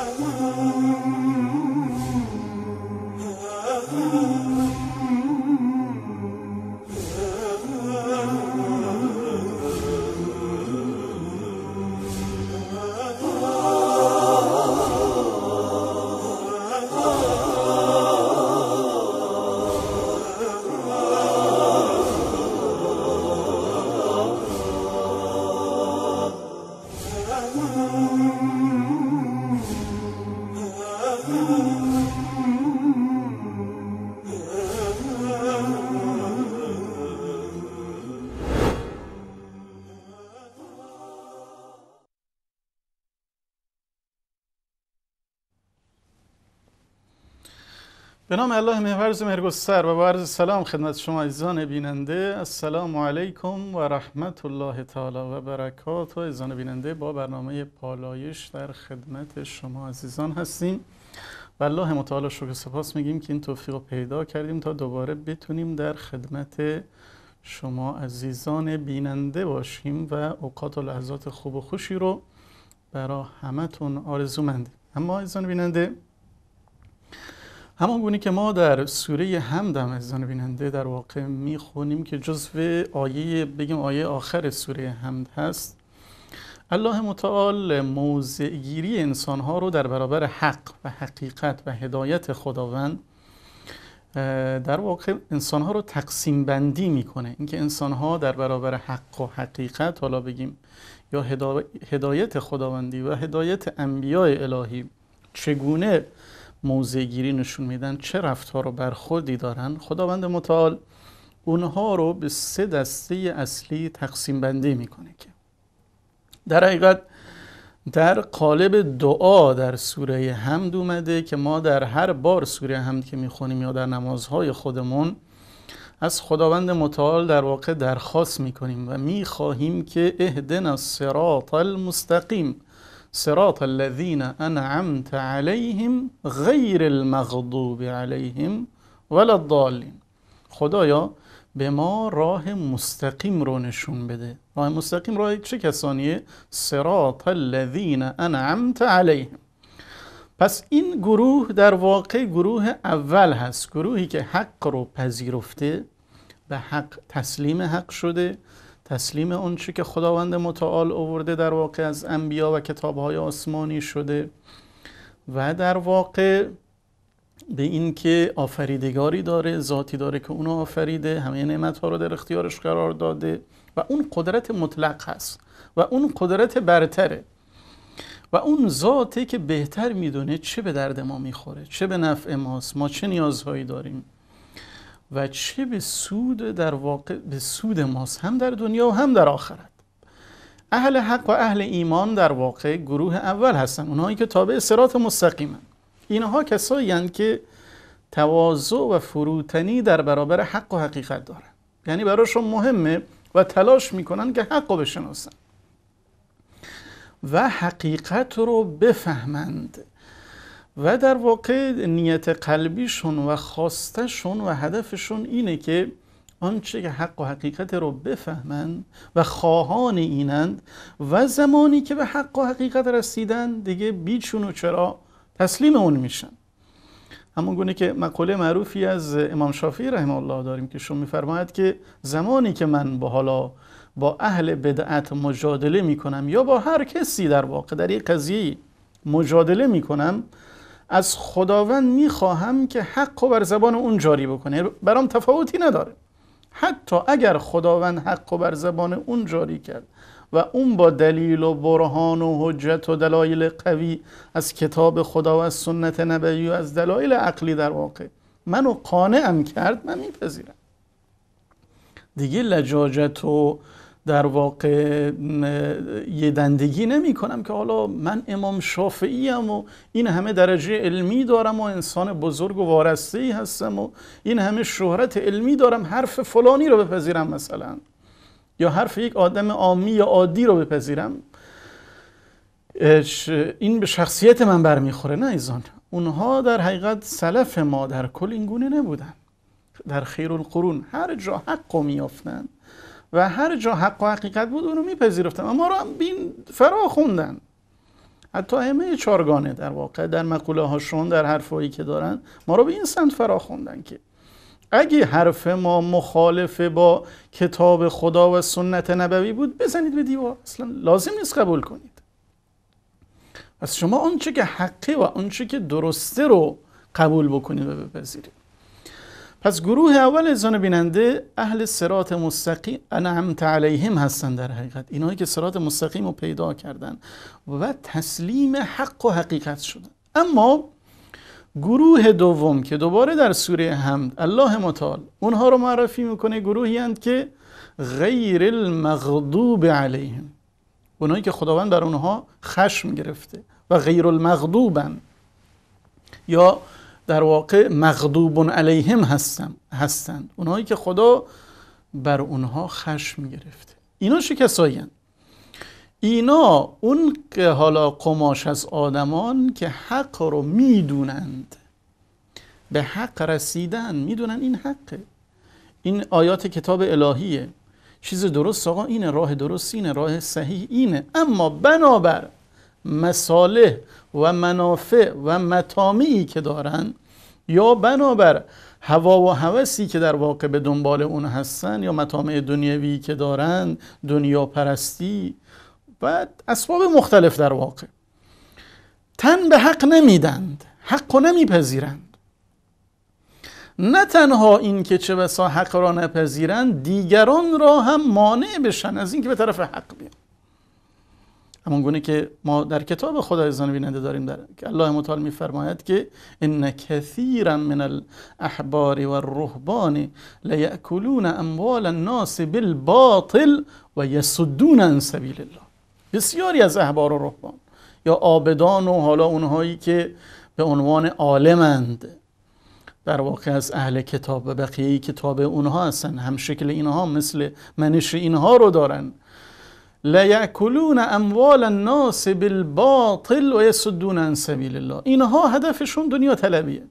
I want. به نام الله مهورز مهرگستر و با عرض سلام خدمت شما عزیزان بیننده السلام علیکم و رحمت الله تعالی و برکات و عزیزان بیننده با برنامه پالایش در خدمت شما عزیزان هستیم و الله متعالی شکر سپاس میگیم که این توفیق رو پیدا کردیم تا دوباره بتونیم در خدمت شما عزیزان بیننده باشیم و اوقات و لحظات خوب و خوشی رو برا همتون آرزو مندیم اما عزیزان بیننده همان گونه که ما در سوره هم عزیزان بیننده در واقع میخونیم که جزو آیه بگیم آیه آخر سوره حمد هست الله متعال انسان انسانها رو در برابر حق و حقیقت و هدایت خداوند در واقع انسانها رو تقسیم بندی میکنه اینکه انسانها در برابر حق و حقیقت حالا بگیم یا هدایت خداوندی و هدایت انبیاء الهی چگونه موزگیری نشون میدن چه رفتار و برخوردی دارن خداوند متعال اونها رو به سه دسته اصلی تقسیم بندی میکنه که در حقیقت در قالب دعا در سوره حمد اومده که ما در هر بار سوره حمد که میخونیم یا در نمازهای خودمون از خداوند متعال در واقع درخواست میکنیم و میخواهیم که اهدنا الصراط المستقیم صراط الذين أنعمت عليهم غیر المغضوب عليهم ولا الضالین خدایا به ما راه مستقیم رو نشون بده راه مستقیم راه چه کسانیه؟ صراط الذین انعمت علیهم پس این گروه در واقع گروه اول هست گروهی که حق رو پذیرفته به حق تسلیم حق شده تسلیم اون که خداوند متعال اوورده در واقع از انبیا و کتابهای آسمانی شده و در واقع به اینکه آفریدگاری داره ذاتی داره که اونو آفریده همه نعمت ها رو در اختیارش قرار داده و اون قدرت مطلق هست و اون قدرت برتره و اون ذاتی که بهتر میدونه چه به درد ما میخوره چه به نفع ماست ما چه نیازهایی داریم و چه به سود در واقع به سود ماست هم در دنیا و هم در آخرت اهل حق و اهل ایمان در واقع گروه اول هستن اونهایی که تابع سرات مستقیمن اینها کسایی هستند که تواضع و فروتنی در برابر حق و حقیقت دارن یعنی براشون مهمه و تلاش میکنن که حق رو بشناسن و حقیقت رو بفهمند و در واقع نیت قلبیشون و خواستشون و هدفشون اینه که آنچه که حق و حقیقت رو بفهمند و خواهان اینند و زمانی که به حق و حقیقت رسیدن دیگه بیچون و چرا تسلیم اون میشن همون گونه که مقوله معروفی از امام شافعی رحمه الله داریم که شما میفرماید که زمانی که من با حالا با اهل بدعت مجادله میکنم یا با هر کسی در واقع در یک قضیه مجادله میکنم از خداوند میخواهم که حق و بر زبان اون جاری بکنه برام تفاوتی نداره حتی اگر خداوند حق و بر زبان اون جاری کرد و اون با دلیل و برهان و حجت و دلایل قوی از کتاب خدا و از سنت نبی و از دلایل عقلی در واقع منو قانعم کرد من میپذیرم دیگه لجاجت و در واقع یه دندگی نمی کنم که حالا من امام شافعی هم و این همه درجه علمی دارم و انسان بزرگ و وارسته هستم و این همه شهرت علمی دارم حرف فلانی رو بپذیرم مثلا یا حرف یک آدم عامی یا عادی رو بپذیرم این به شخصیت من برمیخوره نه ایزان اونها در حقیقت سلف ما در کل این گونه نبودن در خیر القرون هر جا حق رو میافتند و هر جا حق و حقیقت بود اونو میپذیرفتن اما را بین فرا خوندن حتی همه چارگانه در واقع در مقوله هاشون در حرفایی که دارن ما رو به این سند فرا خوندن که اگه حرف ما مخالف با کتاب خدا و سنت نبوی بود بزنید به دیوار اصلا لازم نیست قبول کنید پس شما آنچه که حقه و آنچه که درسته رو قبول بکنید و بپذیرید پس گروه اول انسان بیننده اهل سرات مستقیم انعمت علیهم هستند در حقیقت اینایی که سرات مستقیم رو پیدا کردن و تسلیم حق و حقیقت شدن اما گروه دوم که دوباره در سوره حمد الله متعال اونها رو معرفی میکنه گروهی هند که غیر المغضوب علیهم اونایی که خداوند بر اونها خشم گرفته و غیر المغضوبن یا در واقع مغضوب علیهم هستم هستند اونایی که خدا بر اونها خشم گرفته اینا چه کسایی اینا اون که حالا قماش از آدمان که حق رو میدونند به حق رسیدن میدونن این حقه این آیات کتاب الهیه چیز درست آقا اینه راه درست اینه راه صحیح اینه اما بنابر مساله و منافع و مطامعی که دارن یا بنابر هوا و هوسی که در واقع به دنبال اون هستن یا مطامع دنیوی که دارند دنیا پرستی و اسباب مختلف در واقع تن به حق نمیدند حق و نمیپذیرند نه تنها این که چه بسا حق را نپذیرند دیگران را هم مانع بشن از اینکه به طرف حق بیان همون گونه که ما در کتاب خدا زن بیننده داریم که الله متعال میفرماید که ان کثیرا من الاحبار و الرهبان لیاکلون اموال الناس بالباطل و یصدون عن سبیل الله بسیاری از احبار و رهبان یا آبدان و حالا اونهایی که به عنوان عالمند در واقع از اهل کتاب و بقیه کتاب اونها هستن هم شکل اینها مثل منش اینها رو دارند. لیاکلون اموال الناس بالباطل و یسدون عن سبیل الله اینها هدفشون دنیا طلبیه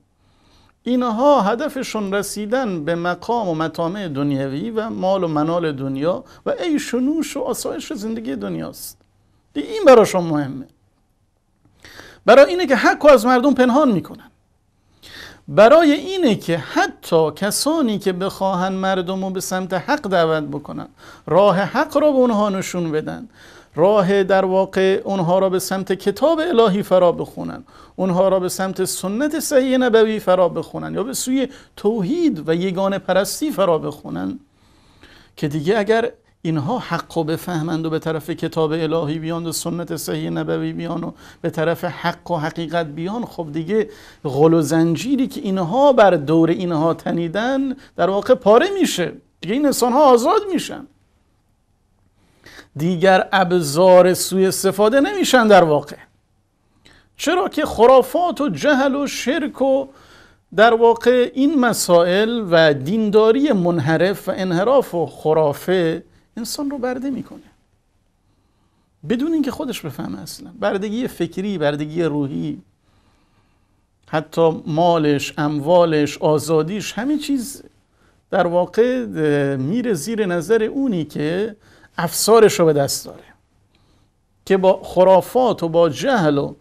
اینها هدفشون رسیدن به مقام و مطامع دنیوی و مال و منال دنیا و عیش و و آسایش زندگی دنیاست این براشون مهمه برای اینه که حق از مردم پنهان میکنن برای اینه که حتی کسانی که بخواهن مردم رو به سمت حق دعوت بکنن راه حق را به اونها نشون بدن راه در واقع اونها را به سمت کتاب الهی فرا بخونن اونها را به سمت سنت صحیح نبوی فرا بخونن یا به سوی توحید و یگان پرستی فرا بخونن که دیگه اگر اینها حق و بفهمند و به طرف کتاب الهی بیان و سنت صحیح نبوی بیان و به طرف حق و حقیقت بیان خب دیگه غل و زنجیری که اینها بر دور اینها تنیدن در واقع پاره میشه دیگه این انسان ها آزاد میشن دیگر ابزار سوی استفاده نمیشن در واقع چرا که خرافات و جهل و شرک و در واقع این مسائل و دینداری منحرف و انحراف و خرافه انسان رو برده میکنه بدون اینکه خودش بفهمه اصلا بردگی فکری بردگی روحی حتی مالش اموالش آزادیش همه چیز در واقع میره زیر نظر اونی که افسارش رو به دست داره که با خرافات و با جهل و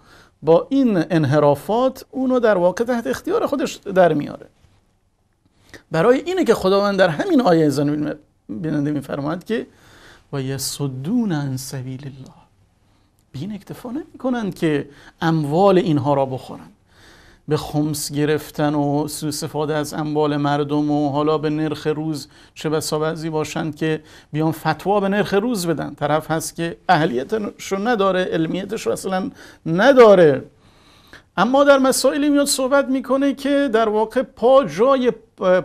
با این انحرافات اونو در واقع تحت اختیار خودش در میاره برای اینه که خداوند در همین آیه زنویل بیننده میفرماد که و یصدون عن سبیل الله به این اکتفا کنند که اموال اینها را بخورن. به خمس گرفتن و استفاده از اموال مردم و حالا به نرخ روز چه بسا بعضی باشند که بیان فتوا به نرخ روز بدن طرف هست که اهلیتش نداره علمیتش اصلا نداره اما در مسائلی میاد صحبت میکنه که در واقع پا جای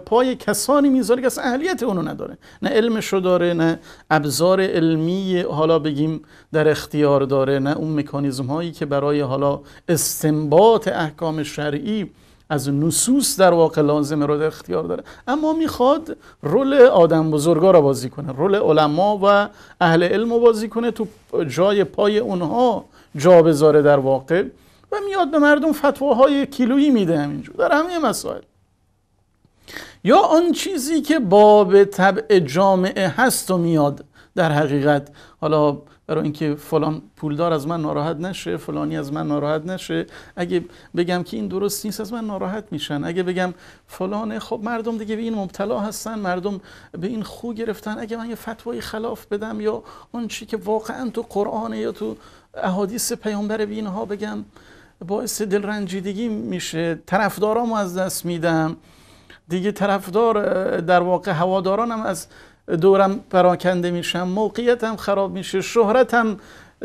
پای کسانی میذاره که اصلا اهلیت اونو نداره نه علمشو داره نه ابزار علمی حالا بگیم در اختیار داره نه اون مکانیزم هایی که برای حالا استنباط احکام شرعی از نصوص در واقع لازم رو در اختیار داره اما میخواد رول آدم بزرگا رو بازی کنه رول علما و اهل علم رو بازی کنه تو جای پای اونها جا بذاره در واقع و میاد به مردم فتواهای کیلویی میده همینجور در همه مسائل یا آن چیزی که باب طبع جامعه هست و میاد در حقیقت حالا برای اینکه فلان پولدار از من ناراحت نشه فلانی از من ناراحت نشه اگه بگم که این درست نیست از من ناراحت میشن اگه بگم فلانه خب مردم دیگه به این مبتلا هستن مردم به این خو گرفتن اگه من یه فتوای خلاف بدم یا اون چی که واقعا تو قرآن یا تو احادیث پیامبر به اینها بگم باعث دلرنجیدگی میشه طرفدارام از دست میدم دیگه طرفدار در واقع هوادارانم از دورم پراکنده میشم موقعیتم خراب میشه شهرتم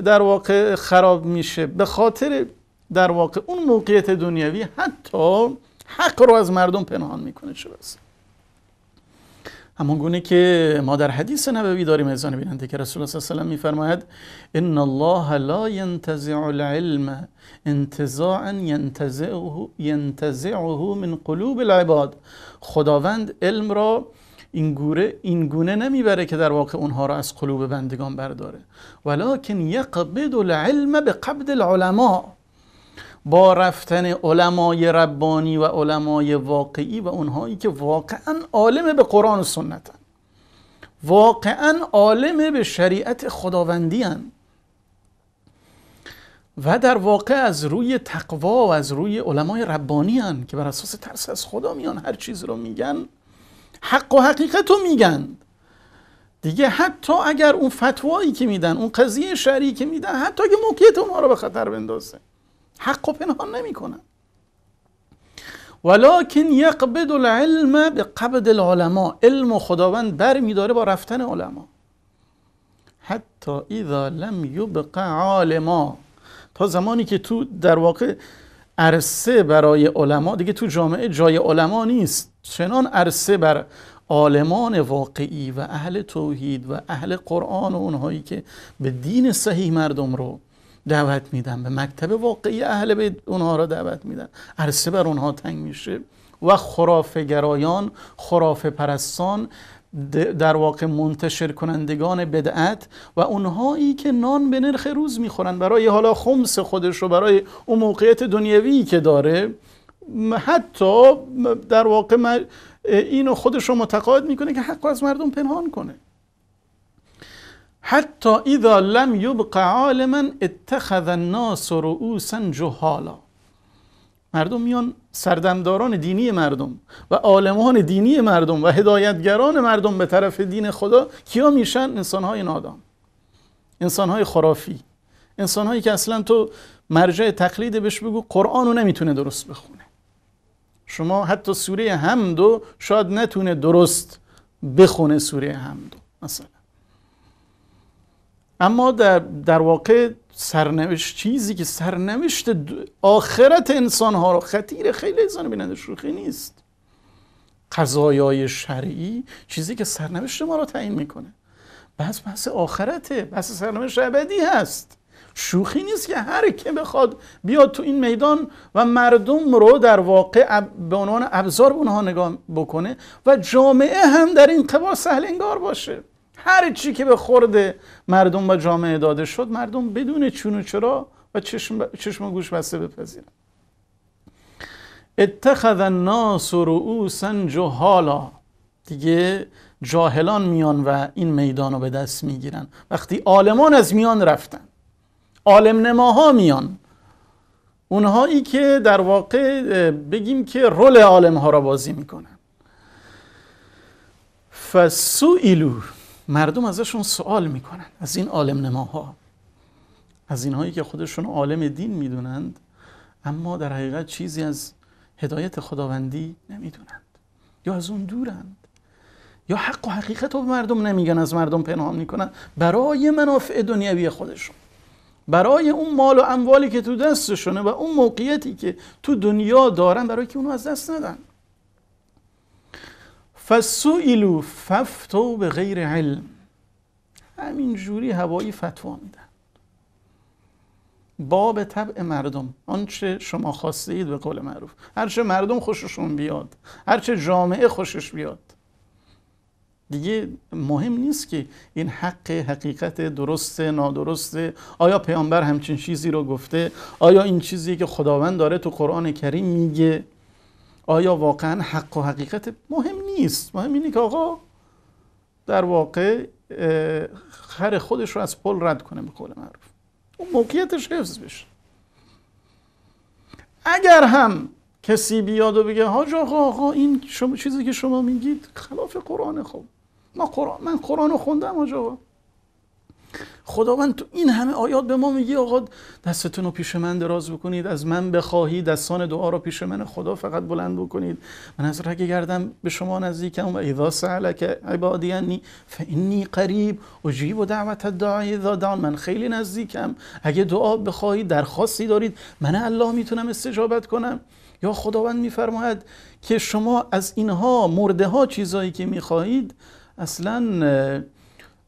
در واقع خراب میشه به خاطر در واقع اون موقعیت دنیوی حتی حق رو از مردم پنهان میکنه بسه همون گونه که ما در حدیث نبوی داریم از بیننده که رسول الله صلی الله علیه و میفرماید ان الله لا ينتزع العلم انتزاعا ينتزعه ينتزعه من قلوب العباد خداوند علم را این گونه این گونه نمیبره که در واقع اونها را از قلوب بندگان برداره ولکن یقبض العلم بقبض العلماء با رفتن علمای ربانی و علمای واقعی و اونهایی که واقعا عالم به قرآن و سنتن واقعا عالم به شریعت خداوندی هن. و در واقع از روی تقوا و از روی علمای ربانی هن که بر اساس ترس از خدا میان هر چیز رو میگن حق و حقیقت رو میگن دیگه حتی اگر اون فتوایی که میدن اون قضیه شرعی که میدن حتی که موقعیت اونها رو به خطر بندازه حق و پنهان نمی کنن ولیکن یقبد العلم به قبد العلماء علم خداوند بر داره با رفتن علما حتی اذا لم یبق عالما تا زمانی که تو در واقع عرصه برای علما دیگه تو جامعه جای علما نیست چنان عرصه بر عالمان واقعی و اهل توحید و اهل قرآن و اونهایی که به دین صحیح مردم رو دعوت میدن به مکتب واقعی اهل بیت اونها را دعوت میدن عرصه بر اونها تنگ میشه و خرافه گرایان خرافه پرستان در واقع منتشر کنندگان بدعت و اونهایی که نان به نرخ روز میخورن برای حالا خمس خودش رو برای اون موقعیت دنیوی که داره حتی در واقع اینو خودش رو متقاعد میکنه که حق از مردم پنهان کنه حتی اذا لم یبق عالما اتخذ الناس رؤوسا جهالا مردم میان سردمداران دینی مردم و عالمان دینی مردم و هدایتگران مردم به طرف دین خدا کیا میشن انسانهای نادام انسانهای خرافی انسانهایی که اصلا تو مرجع تقلید بهش بگو قرآن رو نمیتونه درست بخونه شما حتی سوره حمد رو شاید نتونه درست بخونه سوره همدو مثلا اما در, در واقع سرنوشت چیزی که سرنوشت آخرت انسان ها رو خطیر خیلی انسان بیننده شوخی نیست قضایای شرعی چیزی که سرنوشت ما رو تعیین میکنه بحث بحث آخرته بس سرنوشت ابدی هست شوخی نیست که هر که بخواد بیاد تو این میدان و مردم رو در واقع به عنوان ابزار اونها نگاه بکنه و جامعه هم در این قبال سهل انگار باشه هر چی که به خورد مردم و جامعه داده شد مردم بدون چون و چرا و چشم, ب... چشم و گوش بسته بپذیرن اتخذ الناس رؤوسا جهالا دیگه جاهلان میان و این میدان رو به دست میگیرن وقتی عالمان از میان رفتن عالم نماها میان اونهایی که در واقع بگیم که رول عالم ها را بازی میکنن فسوئلو مردم ازشون سوال میکنن از این عالم نماها از اینهایی که خودشون عالم دین میدونند اما در حقیقت چیزی از هدایت خداوندی نمیدونند یا از اون دورند یا حق و حقیقت رو به مردم نمیگن از مردم پنهان میکنن برای منافع دنیوی خودشون برای اون مال و اموالی که تو دستشونه و اون موقعیتی که تو دنیا دارن برای که اونو از دست ندن فسئلو ففتو به غیر علم همین جوری هوایی فتوا میدن باب طبع مردم آنچه شما خواسته اید به قول معروف هرچه مردم خوششون بیاد هرچه جامعه خوشش بیاد دیگه مهم نیست که این حق حقیقت درسته نادرسته آیا پیامبر همچین چیزی رو گفته آیا این چیزی که خداوند داره تو قرآن کریم میگه آیا واقعا حق و حقیقت مهم نیست مهم اینه که آقا در واقع خر خودش رو از پل رد کنه به قول معروف اون موقعیتش حفظ بشه اگر هم کسی بیاد و بگه حاج آقا آقا این چیزی که شما میگید خلاف قرآن خب ما قرآن من قرآن رو خوندم حاج آقا خداوند تو این همه آیات به ما میگه آقا دستتون رو پیش من دراز بکنید از من بخواهید دستان دعا رو پیش من خدا فقط بلند بکنید من از رگ گردم به شما نزدیکم و ایضا که عبادی انی فانی قریب اجیب و دعوت الداعی اذا دان من خیلی نزدیکم اگه دعا بخواهید درخواستی دارید من الله میتونم استجابت کنم یا خداوند میفرماید که شما از اینها مرده ها چیزایی که میخواهید اصلا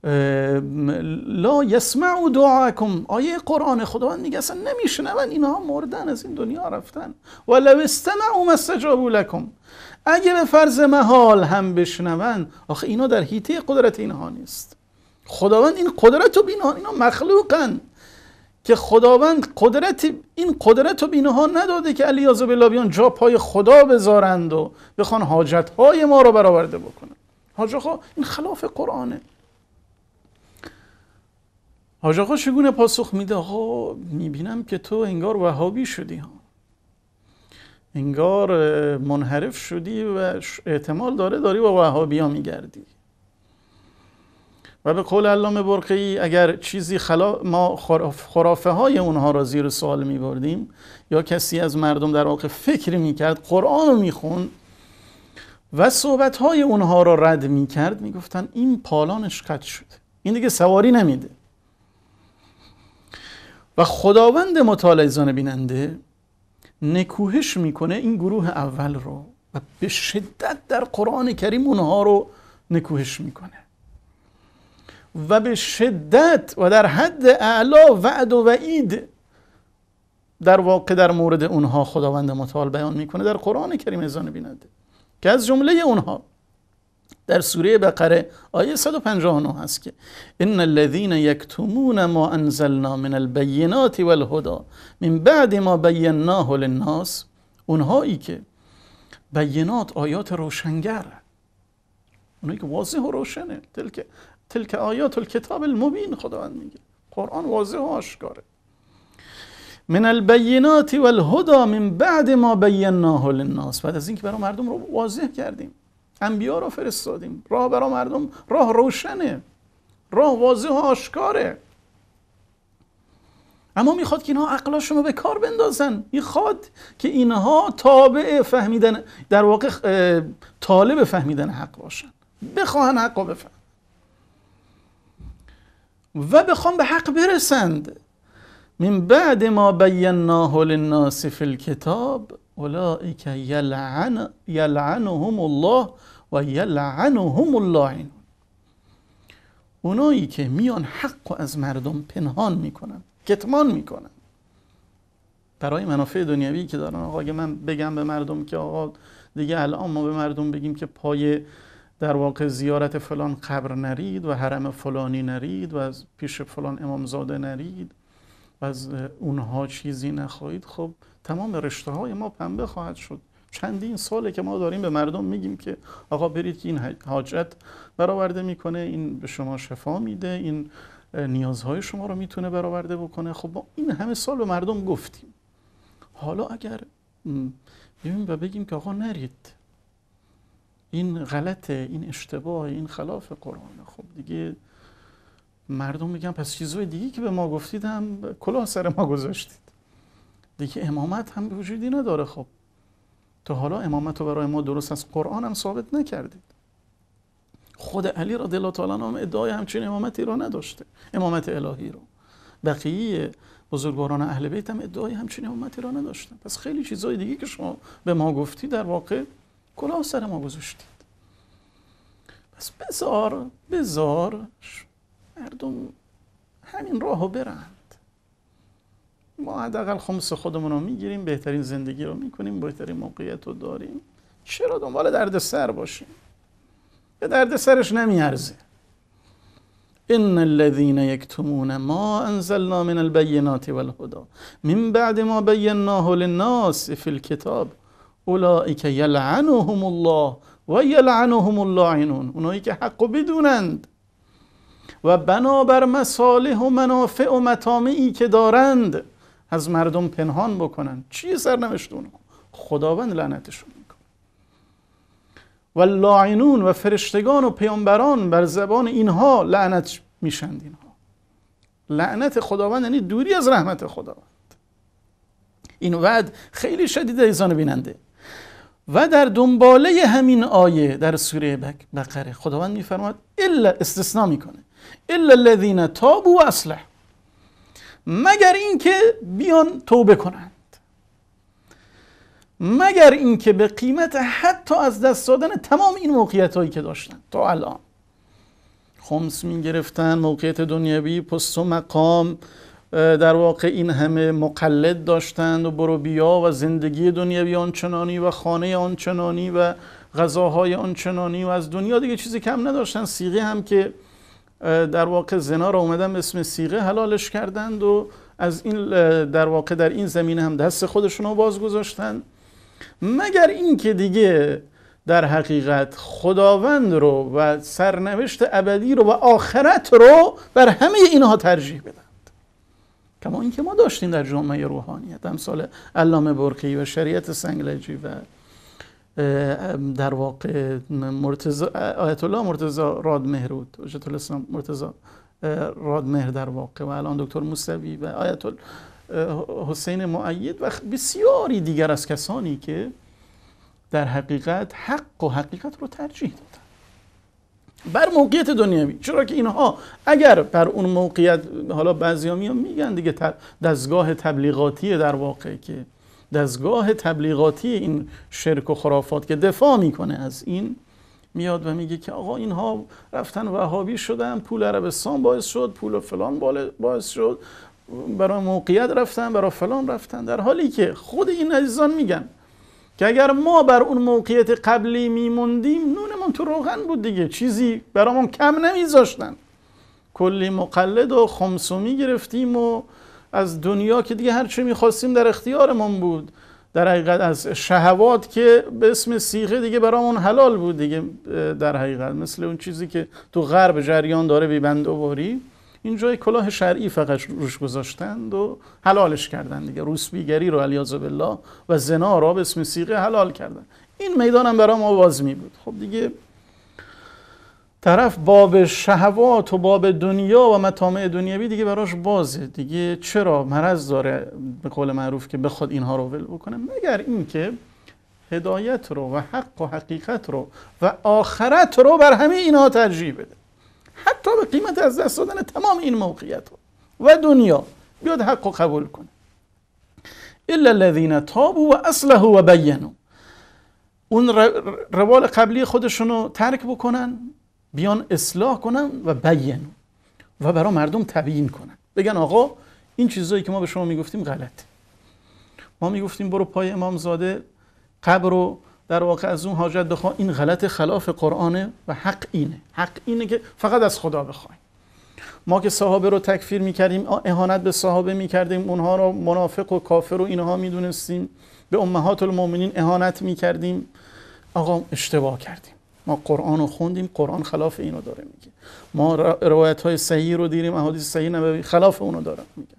لا یسمع دعاکم آیه قرآن خداوند میگه اصلا نمیشنون اینها مردن از این دنیا رفتن ولو استمعوا ما لکم اگه به فرض محال هم بشنون آخه اینا در حیطه قدرت اینها نیست خداوند این قدرت رو بینها اینا مخلوقن که خداوند قدرت این قدرت رو بینها نداده که علی بلا بیان جا پای خدا بذارند و بخوان حاجت های ما رو برآورده بکنن حاج خب، این خلاف قرآنه حاج آقا چگونه پاسخ میده آقا میبینم که تو انگار وهابی شدی ها انگار منحرف شدی و احتمال داره داری با وهابی ها میگردی و به قول علامه برقی اگر چیزی خلا ما خرافه های اونها را زیر سوال می بردیم یا کسی از مردم در واقع فکر می کرد قرآن رو میخوند و صحبت های اونها را رد میکرد میگفتن این پالانش قد شد این دیگه سواری نمیده و خداوند زن بیننده نکوهش میکنه این گروه اول رو و به شدت در قرآن کریم اونها رو نکوهش میکنه و به شدت و در حد اعلا وعد و وعید در واقع در مورد اونها خداوند متعال بیان میکنه در قرآن کریم ازان بیننده که از جمله اونها در سوره بقره آیه 159 هست که ان الذين يكتمون ما انزلنا من البينات والهدى من بعد ما بيناه للناس اونهایی که بینات آیات روشنگر اونایی که واضح و روشنه تلک تلک آیات الکتاب المبین خداوند میگه قرآن واضح و آشکاره من البینات والهدا من بعد ما بیناه للناس بعد از اینکه برای مردم رو واضح کردیم انبیا را فرستادیم راه برای مردم راه روشنه راه واضح و آشکاره اما میخواد که اینها عقلاشون رو به کار بندازن میخواد که اینها تابع فهمیدن در واقع طالب فهمیدن حق باشن بخواهن حق رو بفهم و بخوان به حق برسند من بعد ما بیناه للناس فی الکتاب اولئک یلعن یلعنهم الله و یلعنهم اللاعن اونایی که میان حق و از مردم پنهان میکنن کتمان میکنن برای منافع دنیوی که دارن آقا اگه من بگم به مردم که آقا دیگه الان ما به مردم بگیم که پای در واقع زیارت فلان قبر نرید و حرم فلانی نرید و از پیش فلان امامزاده نرید و از اونها چیزی نخواهید خب تمام رشته های ما پنبه خواهد شد چندین ساله که ما داریم به مردم میگیم که آقا برید که این حاجت برآورده میکنه این به شما شفا میده این نیازهای شما رو میتونه برآورده بکنه خب ما این همه سال به مردم گفتیم حالا اگر ببینیم و بگیم که آقا نرید این غلطه این اشتباه این خلاف قرآن خب دیگه مردم میگن پس چیزهای دیگه که به ما گفتید هم کلاه سر ما گذاشتید دیگه امامت هم وجودی نداره خب تا حالا امامت رو برای ما درست از قرآن هم ثابت نکردید خود علی را الله تعالی هم ادعای همچین امامتی را نداشته امامت الهی رو بقیه بزرگواران اهل بیت هم ادعای همچین امامتی را نداشتن پس خیلی چیزای دیگه که شما به ما گفتی در واقع کلاه سر ما گذاشتید پس بزار بزار مردم همین راهو برن ما حداقل خمس خودمون رو میگیریم بهترین زندگی رو میکنیم بهترین موقعیت رو داریم چرا دنبال درد سر باشیم درد سرش نمیارزه ان الذين يكتمون ما انزلنا من البينات والهدى من بعد ما بيناه للناس في الكتاب اولئك يلعنهم الله ويلعنهم یلعنهم اللاعنون اونایی که حق بدونند و بنابر مصالح و منافع و مطامعی که دارند از مردم پنهان بکنن چیه سرنوشت اونها خداوند لعنتشون میکنه و لاعنون و فرشتگان و پیامبران بر زبان اینها لعنت میشند اینها لعنت خداوند یعنی دوری از رحمت خداوند این وعد خیلی شدید ایزان بیننده و در دنباله همین آیه در سوره بقره خداوند میفرماد الا استثنا میکنه الا الذین تابوا و مگر اینکه بیان توبه کنند مگر اینکه به قیمت حتی از دست دادن تمام این موقعیت هایی که داشتن تا الان خمس می گرفتن موقعیت دنیوی پست و مقام در واقع این همه مقلد داشتند و برو بیا و زندگی دنیوی آنچنانی و خانه آنچنانی و غذاهای آنچنانی و از دنیا دیگه چیزی کم نداشتن سیغه هم که در واقع زنا را اومدن به اسم سیغه حلالش کردند و از این در واقع در این زمینه هم دست خودشون رو باز گذاشتن مگر اینکه دیگه در حقیقت خداوند رو و سرنوشت ابدی رو و آخرت رو بر همه اینها ترجیح بدند کما اینکه ما داشتیم در جامعه روحانیت امثال علامه برقی و شریعت سنگلجی و در واقع مرتزا آیت الله مرتزا رادمهر بود اسلام مرتزا رادمهر در واقع و الان دکتر موسوی و آیت حسین معید و بسیاری دیگر از کسانی که در حقیقت حق و حقیقت رو ترجیح دادن بر موقعیت دنیوی چرا که اینها اگر بر اون موقعیت حالا بعضی ها میگن دیگه دستگاه تبلیغاتی در واقع که دستگاه تبلیغاتی این شرک و خرافات که دفاع میکنه از این میاد و میگه که آقا اینها رفتن وهابی شدن پول عربستان باعث شد پول فلان باعث شد برای موقعیت رفتن برای فلان رفتن در حالی که خود این عزیزان میگن که اگر ما بر اون موقعیت قبلی میموندیم نونمون تو روغن بود دیگه چیزی برامون کم نمیذاشتن کلی مقلد و خمسومی گرفتیم و از دنیا که دیگه هر میخواستیم در اختیارمون بود در حقیقت از شهوات که به اسم سیغه دیگه برامون حلال بود دیگه در حقیقت مثل اون چیزی که تو غرب جریان داره بیبند باری اینجا کلاه شرعی فقط روش گذاشتند و حلالش کردن دیگه روسبیگری رو علیاذ بالله و زنا را به اسم سیغه حلال کردن این میدانم برام آواز می بود خب دیگه طرف باب شهوات و باب دنیا و مطامع دنیوی دیگه براش بازه دیگه چرا مرض داره به قول معروف که بخواد اینها رو ول بکنه مگر اینکه هدایت رو و حق و حقیقت رو و آخرت رو بر همه اینها ترجیح بده حتی به قیمت از دست دادن تمام این موقعیت رو و دنیا بیاد حق و قبول کنه الا الذین تابوا و اصله و بینوا اون روال قبلی خودشون رو ترک بکنن بیان اصلاح کنن و بیان و برای مردم تبیین کنن بگن آقا این چیزایی که ما به شما میگفتیم غلطه ما میگفتیم برو پای زاده قبر رو در واقع از اون حاجت بخوا این غلط خلاف قرآنه و حق اینه حق اینه که فقط از خدا بخوایم ما که صحابه رو تکفیر میکردیم اهانت به صحابه میکردیم اونها رو منافق و کافر و اینها میدونستیم به امهات المؤمنین اهانت میکردیم آقا اشتباه کردیم ما قرآن رو خوندیم قرآن خلاف اینو داره میگه ما روایت های صحیح رو دیدیم احادیث صحیح نبوی خلاف اونو داره میگه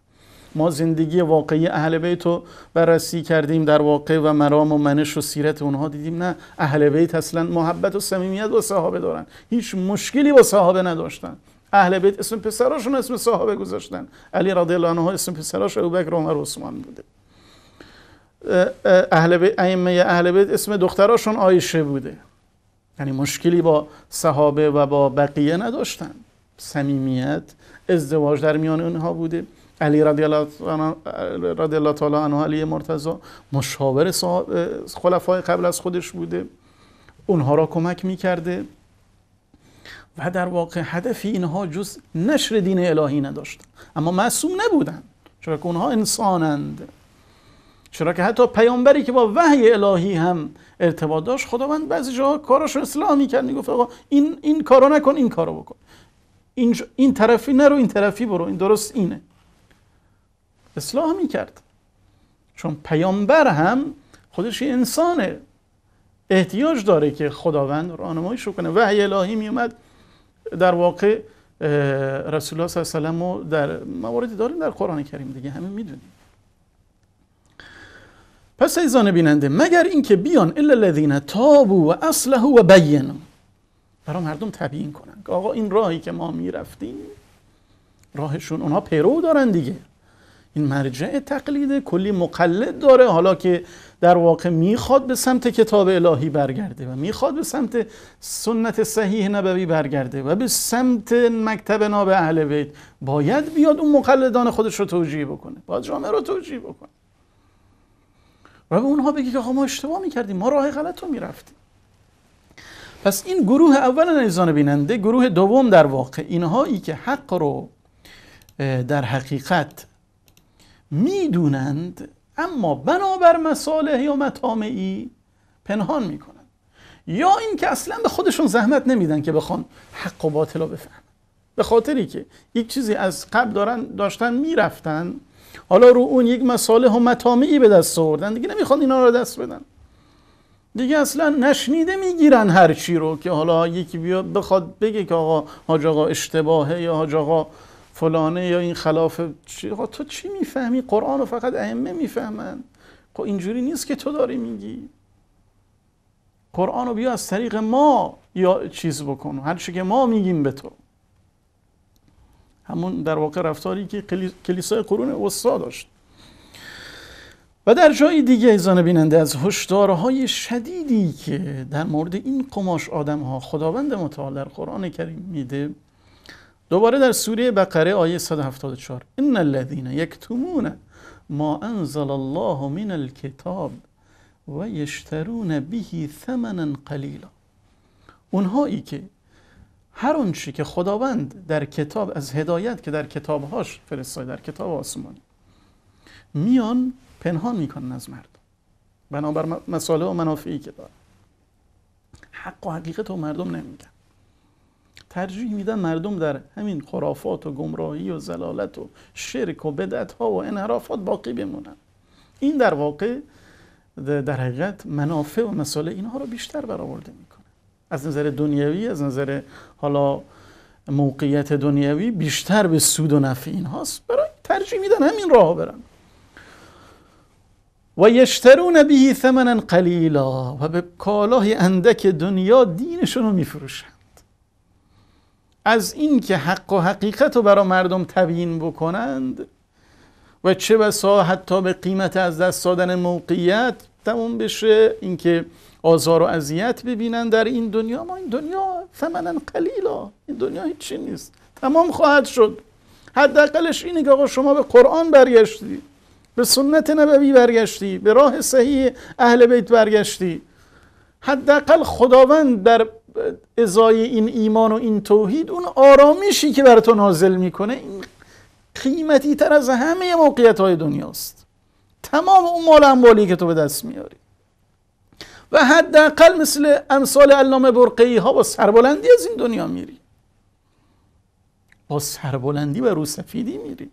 ما زندگی واقعی اهل بیت رو بررسی کردیم در واقع و مرام و منش و سیرت اونها دیدیم نه اهل بیت اصلا محبت و صمیمیت با صحابه دارن هیچ مشکلی با صحابه نداشتن اهل بیت اسم پسراشون اسم صحابه گذاشتن علی رضی الله عنه اسم پسراش ابوبکر عمر عثمان بوده اهل بیت ائمه اهل بیت اسم دختراشون عایشه بوده یعنی مشکلی با صحابه و با بقیه نداشتن صمیمیت ازدواج در میان اونها بوده علی رضی الله تعالی عنه علی مرتضا مشاور خلفای قبل از خودش بوده اونها را کمک میکرده و در واقع هدف اینها جز نشر دین الهی نداشت اما معصوم نبودند. چون که اونها انسانند چرا که حتی پیامبری که با وحی الهی هم ارتباط داشت خداوند بعضی جاها کارش اصلاح میکرد میگفت آقا این این کارو نکن این کارو بکن این, این طرفی نرو این طرفی برو این درست اینه اصلاح میکرد چون پیامبر هم خودش انسانه احتیاج داره که خداوند راهنماییش کنه وحی الهی میومد در واقع رسول الله صلی الله علیه و در مواردی داریم در قرآن کریم دیگه همه میدونیم پس ایزان بیننده مگر اینکه بیان الا الذین تابو و اصله و بینو برای مردم تبیین کنن که آقا این راهی که ما میرفتیم راهشون اونها پیرو دارن دیگه این مرجع تقلیده کلی مقلد داره حالا که در واقع میخواد به سمت کتاب الهی برگرده و میخواد به سمت سنت صحیح نبوی برگرده و به سمت مکتب ناب اهل بیت باید بیاد اون مقلدان خودش رو توجیه بکنه باید جامعه رو توجیه بکنه و به اونها بگی که آقا ما اشتباه میکردیم ما راه غلط رو میرفتیم پس این گروه اول نیزان بیننده گروه دوم در واقع اینهایی که حق رو در حقیقت میدونند اما بنابر مساله یا مطامعی پنهان میکنن یا اینکه اصلا به خودشون زحمت نمیدن که بخوان حق و باطل رو بفهمن به خاطری که یک چیزی از قبل دارن داشتن میرفتن حالا رو اون یک مصالح و مطامعی به دست آوردن دیگه نمیخوان اینا رو دست بدن دیگه اصلا نشنیده میگیرن هر چی رو که حالا یکی بیاد بخواد بگه که آقا حاج آقا اشتباهه یا حاج آقا فلانه یا این خلاف چی آقا تو چی میفهمی قرآن رو فقط ائمه میفهمن خب اینجوری نیست که تو داری میگی قرآن رو بیا از طریق ما یا چیز بکن هر چی که ما میگیم به تو همون در واقع رفتاری که کلیسای قرون وسطا داشت و در جای دیگه ایزان بیننده از هشدارهای شدیدی که در مورد این قماش آدم ها خداوند متعال در قرآن کریم میده دوباره در سوره بقره آیه 174 ان الذین یکتمون ما انزل الله من الکتاب و یشترون به ثمنا قلیلا اونهایی که هر اون چی که خداوند در کتاب از هدایت که در کتابهاش فرستاده در کتاب آسمانی میان پنهان میکنن از مردم بنابر مساله و منافعی که دارن حق و حقیقت رو مردم نمیگن ترجیح میدن مردم در همین خرافات و گمراهی و زلالت و شرک و بدعت ها و انحرافات باقی بمونن این در واقع در حقیقت منافع و مساله اینها رو بیشتر برآورده میکن از نظر دنیوی از نظر حالا موقعیت دنیوی بیشتر به سود و نفع این هاست برای ترجیح میدن همین راه برن و یشترون بهی ثمنا قلیلا و به کالای اندک دنیا دینشون رو میفروشند از اینکه حق و حقیقت رو برای مردم تبیین بکنند و چه بسا حتی به قیمت از دست دادن موقعیت تموم بشه اینکه آزار و اذیت ببینن در این دنیا ما این دنیا ثمنا قلیلا این دنیا هیچی نیست تمام خواهد شد حداقلش اینه که آقا شما به قرآن برگشتی به سنت نبوی برگشتی به راه صحیح اهل بیت برگشتی حداقل خداوند در ازای این ایمان و این توحید اون آرامشی که بر تو نازل میکنه این قیمتی تر از همه موقعیت های دنیاست تمام اون مال انبالی که تو به دست میاری و حداقل مثل امثال علامه برقی ها با سربلندی از این دنیا میری با سربلندی و روسفیدی میری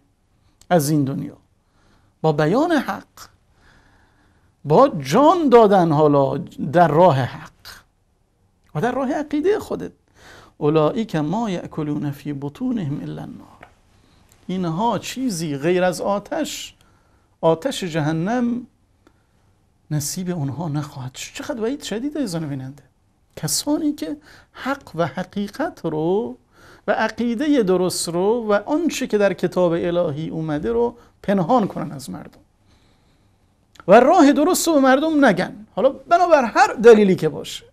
از این دنیا با بیان حق با جان دادن حالا در راه حق و در راه عقیده خودت اولایی که ما یأکلون فی بطونهم الا النار اینها چیزی غیر از آتش آتش جهنم نصیب اونها نخواهد چقدر وعید شدید ایزان بیننده کسانی که حق و حقیقت رو و عقیده درست رو و آنچه که در کتاب الهی اومده رو پنهان کنن از مردم و راه درست رو به مردم نگن حالا بنابر هر دلیلی که باشه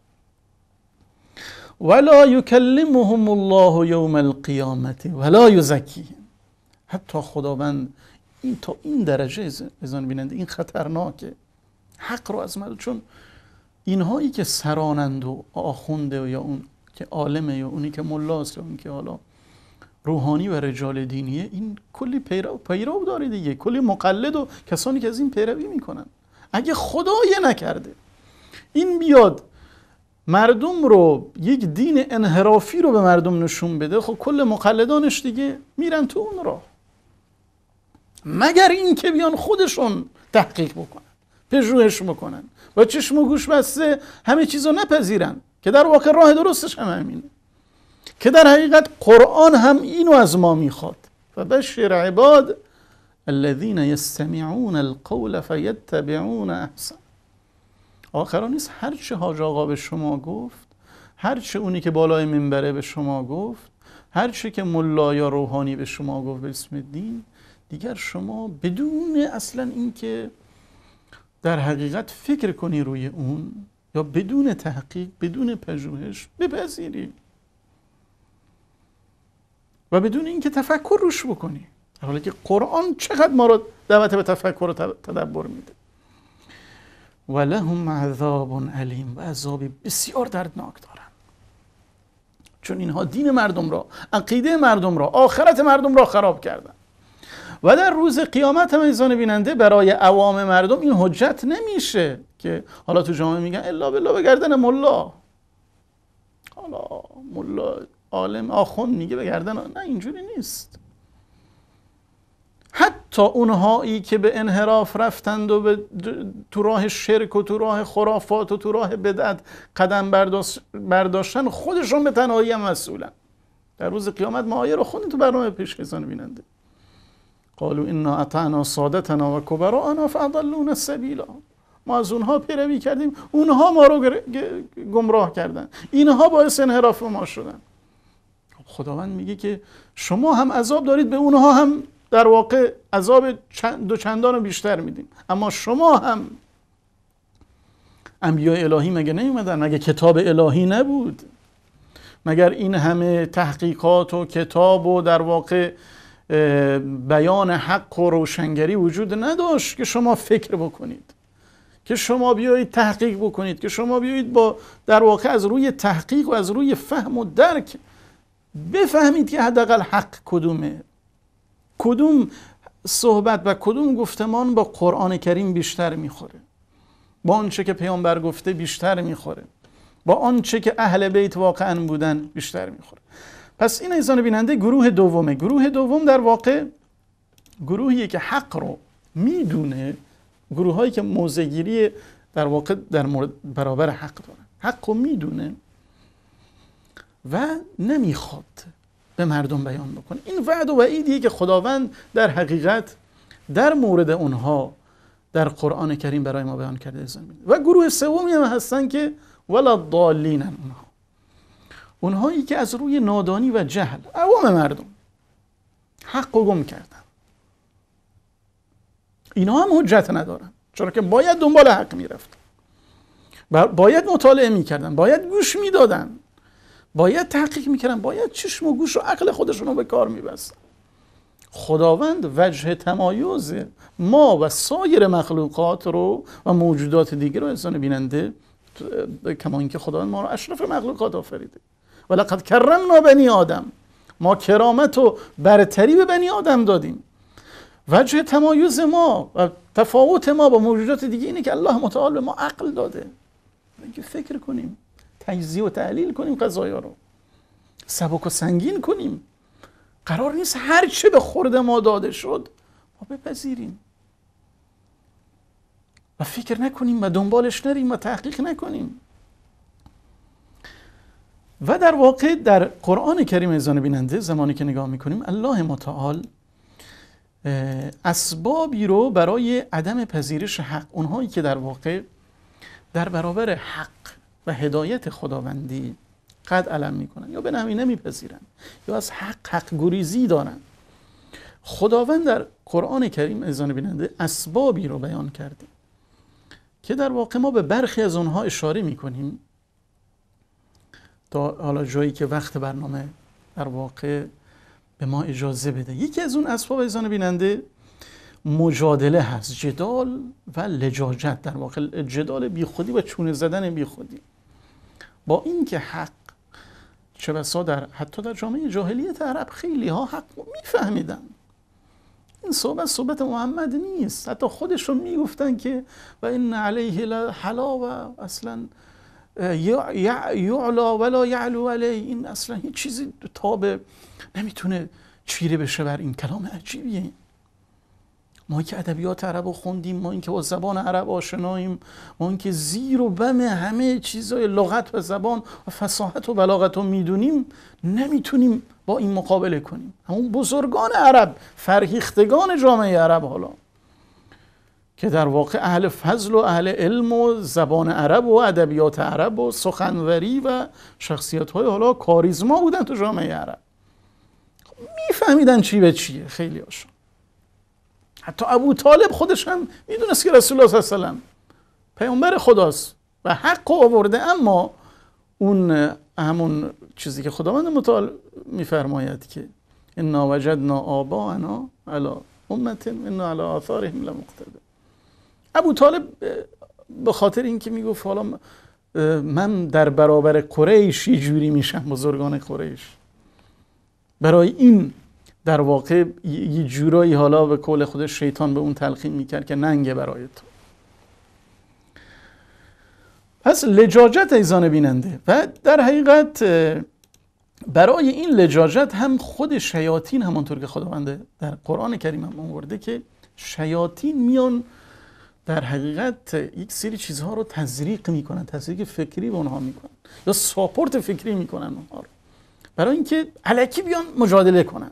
ولا یکلمهم الله یوم القیامت ولا یزکیهم حتی خداوند این تا این درجه ازان بیننده این خطرناکه حق رو از من چون اینهایی که سرانند و آخونده و یا اون که عالمه یا اونی که ملاست یا اون که حالا روحانی و رجال دینیه این کلی پیرو, پیرو داره دیگه کلی مقلد و کسانی که از این پیروی میکنن اگه خدای نکرده این بیاد مردم رو یک دین انحرافی رو به مردم نشون بده خب کل مقلدانش دیگه میرن تو اون راه مگر اینکه بیان خودشون تحقیق بکن پژوهش میکنن با چشم و گوش بسته همه چیز رو نپذیرن که در واقع راه درستش هم همینه که در حقیقت قرآن هم اینو از ما میخواد و بشر عباد الذین یستمعون القول فیتبعون احسن آخران نیست هرچه حاج آقا به شما گفت هرچه اونی که بالای منبره به شما گفت هرچه که ملا یا روحانی به شما گفت به اسم دین دیگر شما بدون اصلا اینکه در حقیقت فکر کنی روی اون یا بدون تحقیق بدون پژوهش بپذیری و بدون اینکه تفکر روش بکنی حالا که قرآن چقدر ما رو دعوت به تفکر و تدبر میده و لهم عذاب علیم و عذابی بسیار دردناک دارن چون اینها دین مردم را عقیده مردم را آخرت مردم را خراب کردن و در روز قیامت هم بیننده برای عوام مردم این حجت نمیشه که حالا تو جامعه میگن الا بلا به گردن ملا حالا ملا عالم آخوند میگه به گردن نه اینجوری نیست حتی اونهایی که به انحراف رفتند و به تو راه شرک و تو راه خرافات و تو راه بدعت قدم برداشتن خودشون به تنهایی هم مسئولن در روز قیامت ما آیه رو تو برنامه پیش بیننده قالوا انا اطعنا صادتنا و کبراءنا فاضلونا ما از اونها پیروی کردیم اونها ما رو گمراه کردن اینها باعث انحراف ما شدن خداوند میگه که شما هم عذاب دارید به اونها هم در واقع عذاب دو چندان بیشتر میدیم اما شما هم انبیاء الهی مگه نیومدن مگه کتاب الهی نبود مگر این همه تحقیقات و کتاب و در واقع بیان حق و روشنگری وجود نداشت که شما فکر بکنید که شما بیایید تحقیق بکنید که شما بیایید با در واقع از روی تحقیق و از روی فهم و درک بفهمید که حداقل حق کدومه کدوم صحبت و کدوم گفتمان با قرآن کریم بیشتر میخوره با آنچه که پیامبر گفته بیشتر میخوره با آنچه که اهل بیت واقعا بودن بیشتر میخوره پس این ایزان بیننده گروه دومه گروه دوم در واقع گروهیه که حق رو میدونه گروه هایی که موزگیری در واقع در مورد برابر حق دارن حق رو میدونه و نمیخواد به مردم بیان بکنه این وعد و وعیدیه که خداوند در حقیقت در مورد اونها در قرآن کریم برای ما بیان کرده و گروه سومی هم هستن که ولا ضالینن اونها اونهایی که از روی نادانی و جهل عوام مردم حق و گم کردن اینا هم حجت ندارن چرا که باید دنبال حق میرفتن باید مطالعه میکردن باید گوش میدادن باید تحقیق میکردن باید چشم و گوش و عقل خودشون رو به کار میبستن خداوند وجه تمایز ما و سایر مخلوقات رو و موجودات دیگه رو انسان بیننده کما اینکه خداوند ما رو اشرف مخلوقات آفریده ولقد کرمنا بنی آدم ما کرامت و برتری به بنی آدم دادیم وجه تمایز ما و تفاوت ما با موجودات دیگه اینه که الله متعال به ما عقل داده اینکه فکر کنیم تجزیه و تحلیل کنیم قضایا رو سبک و سنگین کنیم قرار نیست هر چه به خورد ما داده شد ما بپذیریم و فکر نکنیم و دنبالش نریم و تحقیق نکنیم و در واقع در قرآن کریم ازان بیننده زمانی که نگاه میکنیم الله متعال اسبابی رو برای عدم پذیرش حق اونهایی که در واقع در برابر حق و هدایت خداوندی قد علم میکنن یا به نمی نمیپذیرن یا از حق حق گریزی دارن خداوند در قرآن کریم ازان بیننده اسبابی رو بیان کرده که در واقع ما به برخی از اونها اشاره میکنیم حالا جایی که وقت برنامه در واقع به ما اجازه بده یکی از اون اسباب ایزان بیننده مجادله هست جدال و لجاجت در واقع جدال بیخودی و چونه زدن بیخودی با اینکه حق چه بسا در حتی در جامعه جاهلیت عرب خیلی ها حق میفهمیدن این صحبت صحبت محمد نیست حتی خودشون میگفتن که و این علیه حلا و اصلا یعلا ولا یعلو علی این اصلا هیچ چیزی تاب نمیتونه چیره بشه بر این کلام عجیبیه ما که ادبیات عرب رو خوندیم ما اینکه با زبان عرب آشناییم ما اینکه زیر و بم همه چیزای لغت و زبان و فصاحت و بلاغت رو میدونیم نمیتونیم با این مقابله کنیم همون بزرگان عرب فرهیختگان جامعه عرب حالا که در واقع اهل فضل و اهل علم و زبان عرب و ادبیات عرب و سخنوری و شخصیت های حالا کاریزما بودن تو جامعه عرب میفهمیدن چی به چیه خیلی هاشون حتی ابو طالب خودش هم میدونست که رسول الله صلی الله علیه پیامبر خداست و حق آورده اما اون همون چیزی که خداوند متعال میفرماید که انا وجدنا انا علی امت انا علی آثارهم ابو طالب به خاطر اینکه میگفت حالا من در برابر قریش یه جوری میشم بزرگان قریش برای این در واقع یه جورایی حالا به کل خود شیطان به اون تلقین میکرد که ننگه برای تو پس لجاجت ایزان بیننده و در حقیقت برای این لجاجت هم خود شیاطین همانطور که خداونده در قرآن کریم هم آورده که شیاطین میان در حقیقت یک سری چیزها رو تزریق میکنن تزریق فکری به اونها میکنن یا ساپورت فکری میکنن اونها رو برای اینکه علکی بیان مجادله کنن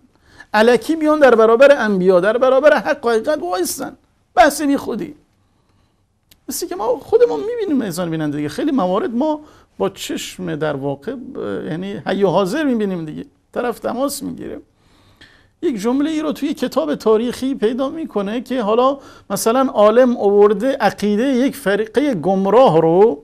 علکی بیان در برابر انبیا در برابر حق و حقیقت وایسن بحث بی خودی مثل که ما خودمون میبینیم انسان بیننده دیگه خیلی موارد ما با چشم در واقع یعنی حی و حاضر میبینیم دیگه طرف تماس میگیره یک جمله ای رو توی کتاب تاریخی پیدا میکنه که حالا مثلا عالم اوورده عقیده یک فرقه گمراه رو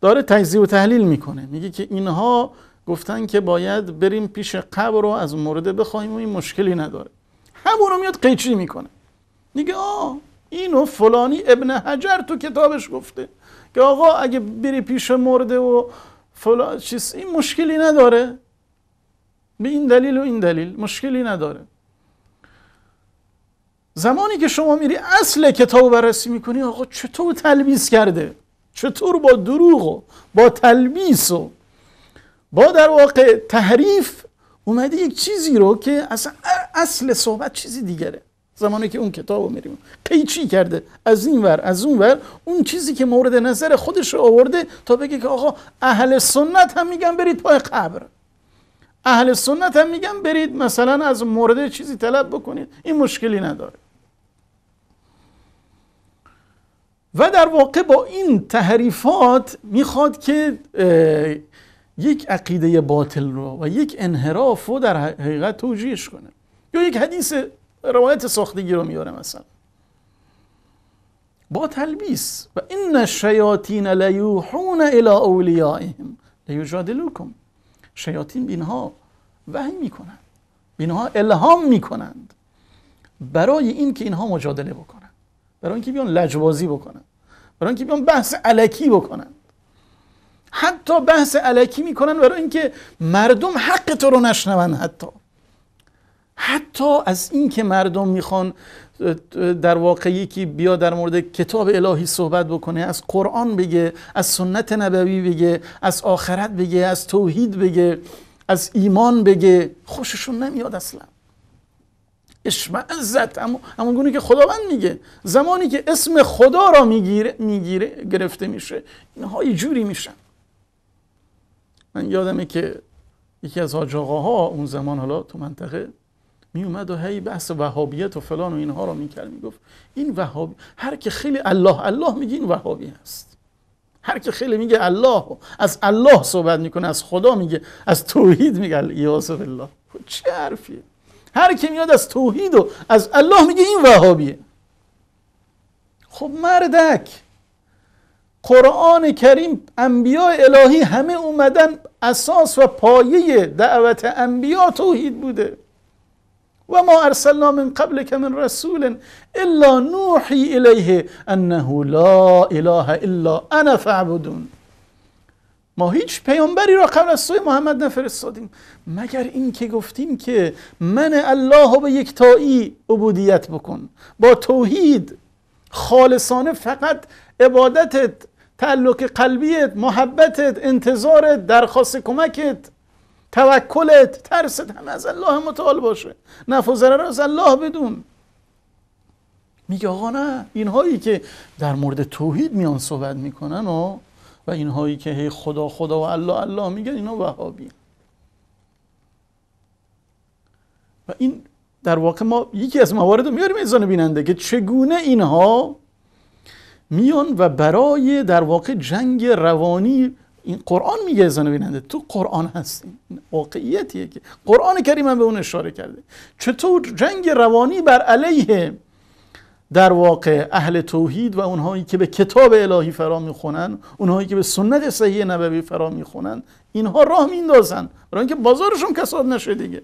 داره تجزیه و تحلیل میکنه میگه که اینها گفتن که باید بریم پیش قبر رو از مرده بخوایم و این مشکلی نداره همون رو میاد قیچی میکنه میگه آ اینو فلانی ابن حجر تو کتابش گفته که آقا اگه بری پیش مرده و فلان چیز این مشکلی نداره به این دلیل و این دلیل مشکلی نداره زمانی که شما میری اصل کتاب بررسی میکنی آقا چطور تلبیس کرده چطور با دروغ و با تلبیس و با در واقع تحریف اومده یک چیزی رو که اصلا اصل صحبت چیزی دیگره زمانی که اون کتاب رو میریم پیچی کرده از این ور از اون ور اون چیزی که مورد نظر خودش رو آورده تا بگه که آقا اهل سنت هم میگن برید پای قبر اهل سنت هم میگن برید مثلا از مورد چیزی طلب بکنید این مشکلی نداره و در واقع با این تحریفات میخواد که یک عقیده باطل رو و یک انحراف رو در حقیقت توجیهش کنه یا یک حدیث روایت ساختگی رو میاره مثلا با تلبیس و ان الشیاطین لیوحون الی اولیائهم لیجادلوکم شیاطین به اینها وحی میکنند به الهام میکنند برای اینکه اینها مجادله بکنند برای اینکه بیان لجبازی بکنند برای اینکه بیان بحث علکی بکنند حتی بحث علکی میکنن برای اینکه مردم حق تو رو نشنون حتی حتی از اینکه مردم میخوان در واقع یکی بیا در مورد کتاب الهی صحبت بکنه از قرآن بگه از سنت نبوی بگه از آخرت بگه از توحید بگه از ایمان بگه خوششون نمیاد اصلا عزت، اما همون گونه که خداوند میگه زمانی که اسم خدا را میگیره میگیره گرفته میشه اینها یه جوری میشن من یادمه که یکی از حاج اون زمان حالا تو منطقه می اومد و هی بحث وهابیت و فلان و اینها رو میکرد میگفت این وهابی هر که خیلی الله الله میگه این وهابی هست هر که خیلی میگه الله از الله صحبت میکنه از خدا میگه از توحید میگه الیاس الله چه حرفیه هر که میاد از توحید و از الله میگه این وهابیه خب مردک قرآن کریم انبیاء الهی همه اومدن اساس و پایه دعوت انبیا توحید بوده و ما ارسلنا من قبل که من رسول الا نوحی الیه انه لا اله الا انا فعبدون ما هیچ پیامبری را قبل از سوی محمد نفرستادیم مگر اینکه گفتیم که من الله به یکتایی عبودیت بکن با توحید خالصانه فقط عبادتت تعلق قلبیت محبتت انتظارت درخواست کمکت توکلت ترست همه از الله متعال باشه نفع را از الله بدون میگه آقا نه اینهایی که در مورد توحید میان صحبت میکنن و و اینهایی که هی خدا خدا و الله الله میگن اینا وهابی و این در واقع ما یکی از موارد رو میاریم انسان بیننده که چگونه اینها میان و برای در واقع جنگ روانی این قرآن میگه زن بیننده تو قرآن هستی واقعیتیه که قرآن کریم هم به اون اشاره کرده چطور جنگ روانی بر علیه در واقع اهل توحید و اونهایی که به کتاب الهی فرا میخونن اونهایی که به سنت صحیح نبوی فرا میخونن اینها راه میندازن برای اینکه بازارشون کساد نشه دیگه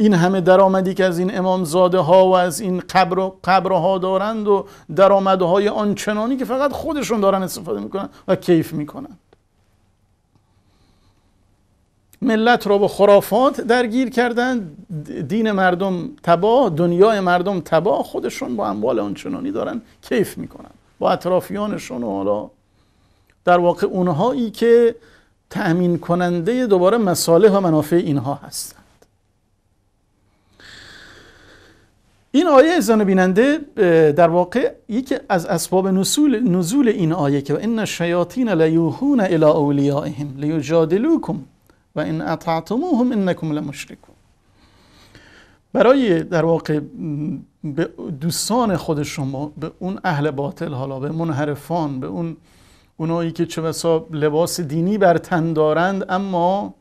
این همه درآمدی که از این امامزاده ها و از این قبر قبرها دارند و درآمدهای آنچنانی که فقط خودشون دارن استفاده میکنن و کیف میکنن ملت را با خرافات درگیر کردن دین مردم تباه دنیای مردم تباه خودشون با اموال آنچنانی دارن کیف میکنن با اطرافیانشون و حالا در واقع اونهایی که تأمین کننده دوباره مصالح و منافع اینها هستن این آیه ازان بیننده در واقع یکی از اسباب نزول, نزول این آیه که ان الشیاطین لیوحون الی اولیائهم لیجادلوکم و ان اطعتموهم انکم لمشرکون برای در واقع به دوستان خود شما به اون اهل باطل حالا به منحرفان به اون اونایی که چه بسا لباس دینی بر تن دارند اما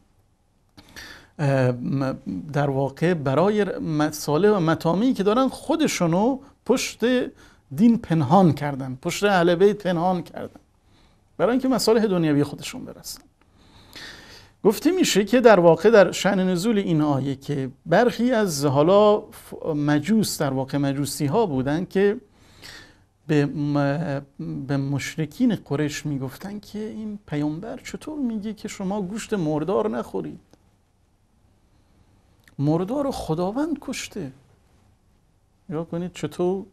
در واقع برای مساله و مطامی که دارن خودشونو پشت دین پنهان کردن پشت اهل بیت پنهان کردن برای اینکه مصالح دنیوی خودشون برسن گفته میشه که در واقع در شن نزول این آیه که برخی از حالا مجوس در واقع مجوسی ها بودن که به, مشرکین قریش میگفتن که این پیامبر چطور میگه که شما گوشت مردار نخورید مردا رو خداوند کشته یا کنید چطور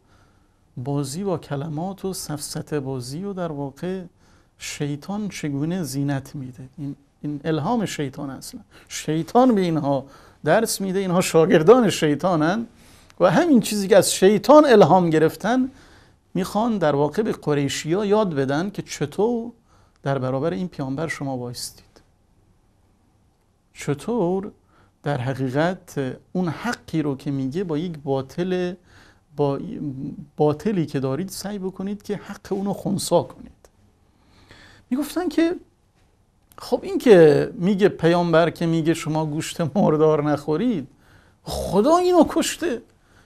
بازی با کلمات و سفسته بازی و در واقع شیطان چگونه زینت میده این, این الهام شیطان اصلا شیطان به اینها درس میده اینها شاگردان شیطانن و همین چیزی که از شیطان الهام گرفتن میخوان در واقع به قریشی ها یاد بدن که چطور در برابر این پیامبر شما وایستید چطور در حقیقت اون حقی رو که میگه با یک باطل با باطلی که دارید سعی بکنید که حق اونو خونسا کنید میگفتن که خب این که میگه پیامبر که میگه شما گوشت مردار نخورید خدا اینو کشته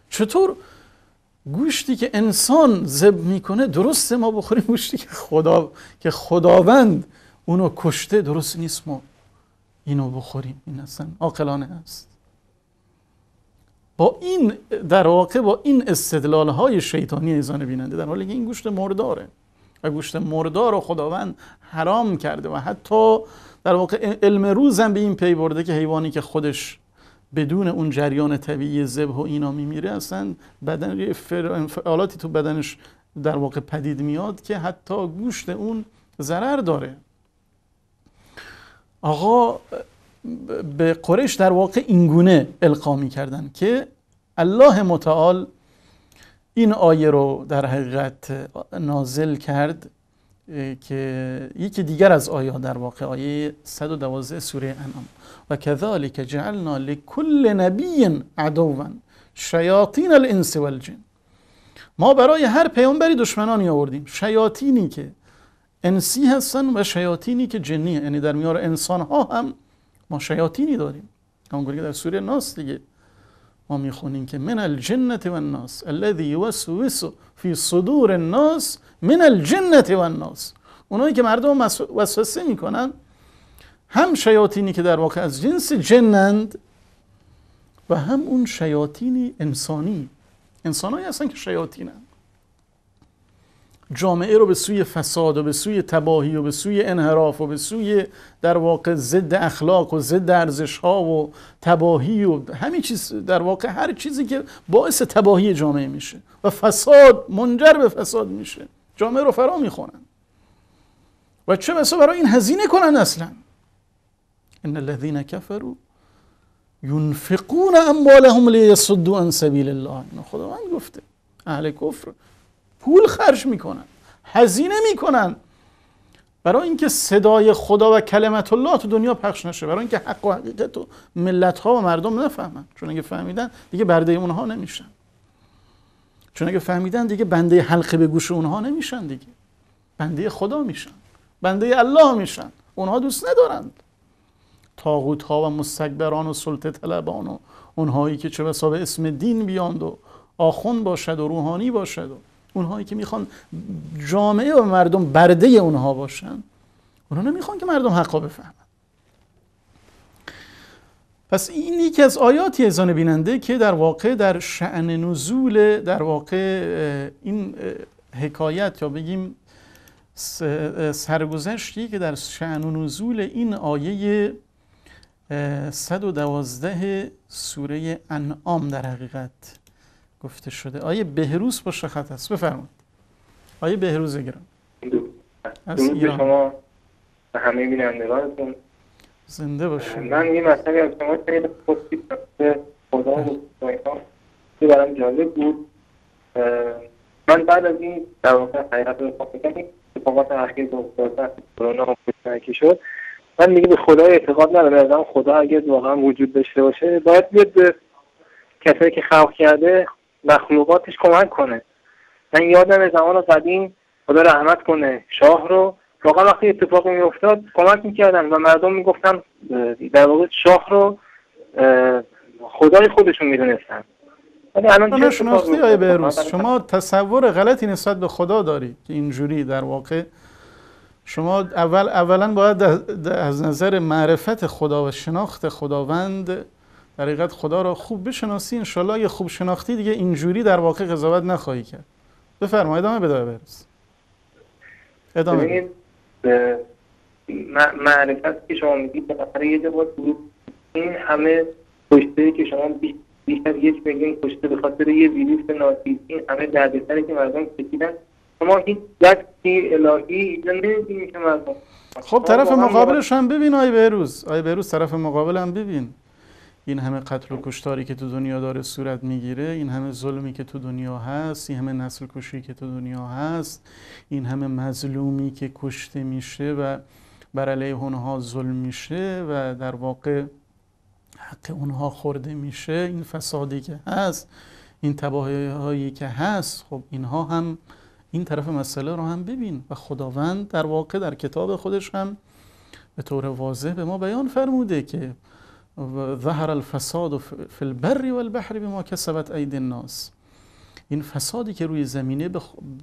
چطور گوشتی که انسان زب میکنه درسته ما بخوریم گوشتی که خدا که خداوند اونو کشته درست نیست ما اینو بخوریم این اصلا عاقلانه است با این در واقع با این استدلال های شیطانی ایزان بیننده در حالی که این گوشت مرداره و گوشت مردار رو خداوند حرام کرده و حتی در واقع علم روزم به این پی برده که حیوانی که خودش بدون اون جریان طبیعی ذبح و اینا میمیره اصلا بدن فعالاتی تو بدنش در واقع پدید میاد که حتی گوشت اون ضرر داره آقا به قریش در واقع اینگونه القا میکردن که الله متعال این آیه رو در حقیقت نازل کرد که یکی دیگر از آیه در واقع آیه 112 سوره انام و کذالک جعلنا لکل نبی عدوا شیاطین الانس والجن ما برای هر پیامبری دشمنانی آوردیم شیاطینی که انسی هستن و شیاطینی که جنی یعنی در میار انسان ها هم ما شیاطینی داریم همونطور که در سوره ناس دیگه ما میخونیم که من الجنت و الناس الذي يوسوس في صدور الناس من الجنت و الناس اونایی که مردم وسوسه میکنن هم شیاطینی که در واقع از جنس جنند و هم اون شیاطینی انسانی انسانایی هستن که شیاطینند جامعه رو به سوی فساد و به سوی تباهی و به سوی انحراف و به سوی در واقع ضد اخلاق و ضد ارزش ها و تباهی و همین چیز در واقع هر چیزی که باعث تباهی جامعه میشه و فساد منجر به فساد میشه جامعه رو فرا میخونن و چه بسا برای این هزینه کنن اصلا ان الذين كفروا ينفقون اموالهم ليصدوا عن سبيل الله خداوند گفته اهل کفر پول خرج میکنن هزینه میکنن برای اینکه صدای خدا و کلمت الله تو دنیا پخش نشه برای اینکه حق و حقیقت و ملت ها و مردم نفهمن چون اگه فهمیدن دیگه برده اونها نمیشن چون اگه فهمیدن دیگه بنده حلقه به گوش اونها نمیشن دیگه بنده خدا میشن بنده الله میشن اونها دوست ندارند تاغوت ها و مستکبران و سلطه طلبان و اونهایی که چه به اسم دین بیاند و آخون باشد و روحانی باشد و اونهایی که میخوان جامعه و مردم برده اونها باشن اونها نمیخوان که مردم حقا بفهمن پس این یکی از آیاتی ازان بیننده که در واقع در شعن نزول در واقع این حکایت یا بگیم سرگذشتی که در شعن نزول این آیه 112 سوره انعام در حقیقت گفته شده آیه بهروز با شخط هست بفرمایید آیه بهروز گرم از ایران شما به همه بینندگانتون زنده باشید من یه مسئله از شما خیلی خوشی خدا که برم جالب بود من بعد از این در واقع حیرت رو میکنم اتفاقات اخیر که افتاد کرونا که شد من دیگه به خدا اعتقاد ندارم آدم خدا اگه واقعا وجود داشته باشه باید بیاد به کسایی که خلق کرده مخلوقاتش کمک کنه من یادم زمان قدیم خدا رحمت کنه شاه رو واقعا وقتی اتفاقی میافتاد کمک میکردن و مردم میگفتن در واقع شاه رو خدای خودشون میدونستن ولی الان شناختی بهروز شما تصور غلطی نسبت به خدا دارید که اینجوری در واقع شما اول اولا باید از نظر معرفت خدا و شناخت خداوند در خدا را خوب بشناسی انشالله یه خوب شناختی دیگه اینجوری در واقع قضاوت نخواهی کرد بفرما ادامه بده ادامه ادامه معرفت که شما میگید یه این همه کشته که شما بیشتر یک میلیون کشته به خاطر یه ویروس این همه دردسری که مردم کشیدن شما هیچ دستی الهی ایجا که مردم خب طرف مقابلش هم ببین آی بهروز آی بهروز طرف مقابل هم ببین این همه قتل و کشتاری که تو دنیا داره صورت میگیره این همه ظلمی که تو دنیا هست این همه نسل کشی که تو دنیا هست این همه مظلومی که کشته میشه و بر علیه اونها ظلم میشه و در واقع حق اونها خورده میشه این فسادی که هست این تباهی هایی که هست خب اینها هم این طرف مسئله رو هم ببین و خداوند در واقع در کتاب خودش هم به طور واضح به ما بیان فرموده که ظهر الفساد فی البر و البحر به ما کسبت اید الناس این فسادی که روی زمینه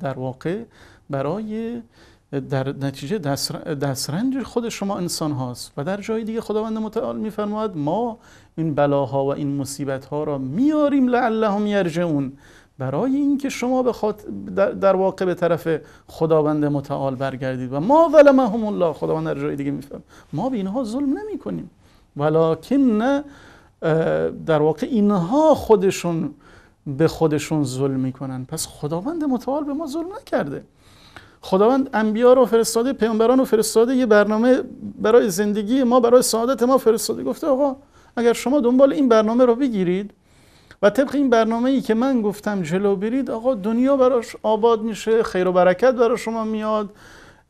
در واقع برای در نتیجه دسترنج خود شما انسان هاست و در جای دیگه خداوند متعال میفرماید ما این بلاها و این مصیبت ها را میاریم لعلهم یرجعون برای اینکه شما به در واقع به طرف خداوند متعال برگردید و ما ظلمهم الله خداوند در جای دیگه میفرماید ما به اینها ظلم نمی کنیم نه در واقع اینها خودشون به خودشون ظلم میکنن پس خداوند متعال به ما ظلم نکرده خداوند انبیا رو فرستاده پیامبران رو فرستاده یه برنامه برای زندگی ما برای سعادت ما فرستاده گفته آقا اگر شما دنبال این برنامه رو بگیرید و طبق این برنامه ای که من گفتم جلو برید آقا دنیا براش آباد میشه خیر و برکت برای شما میاد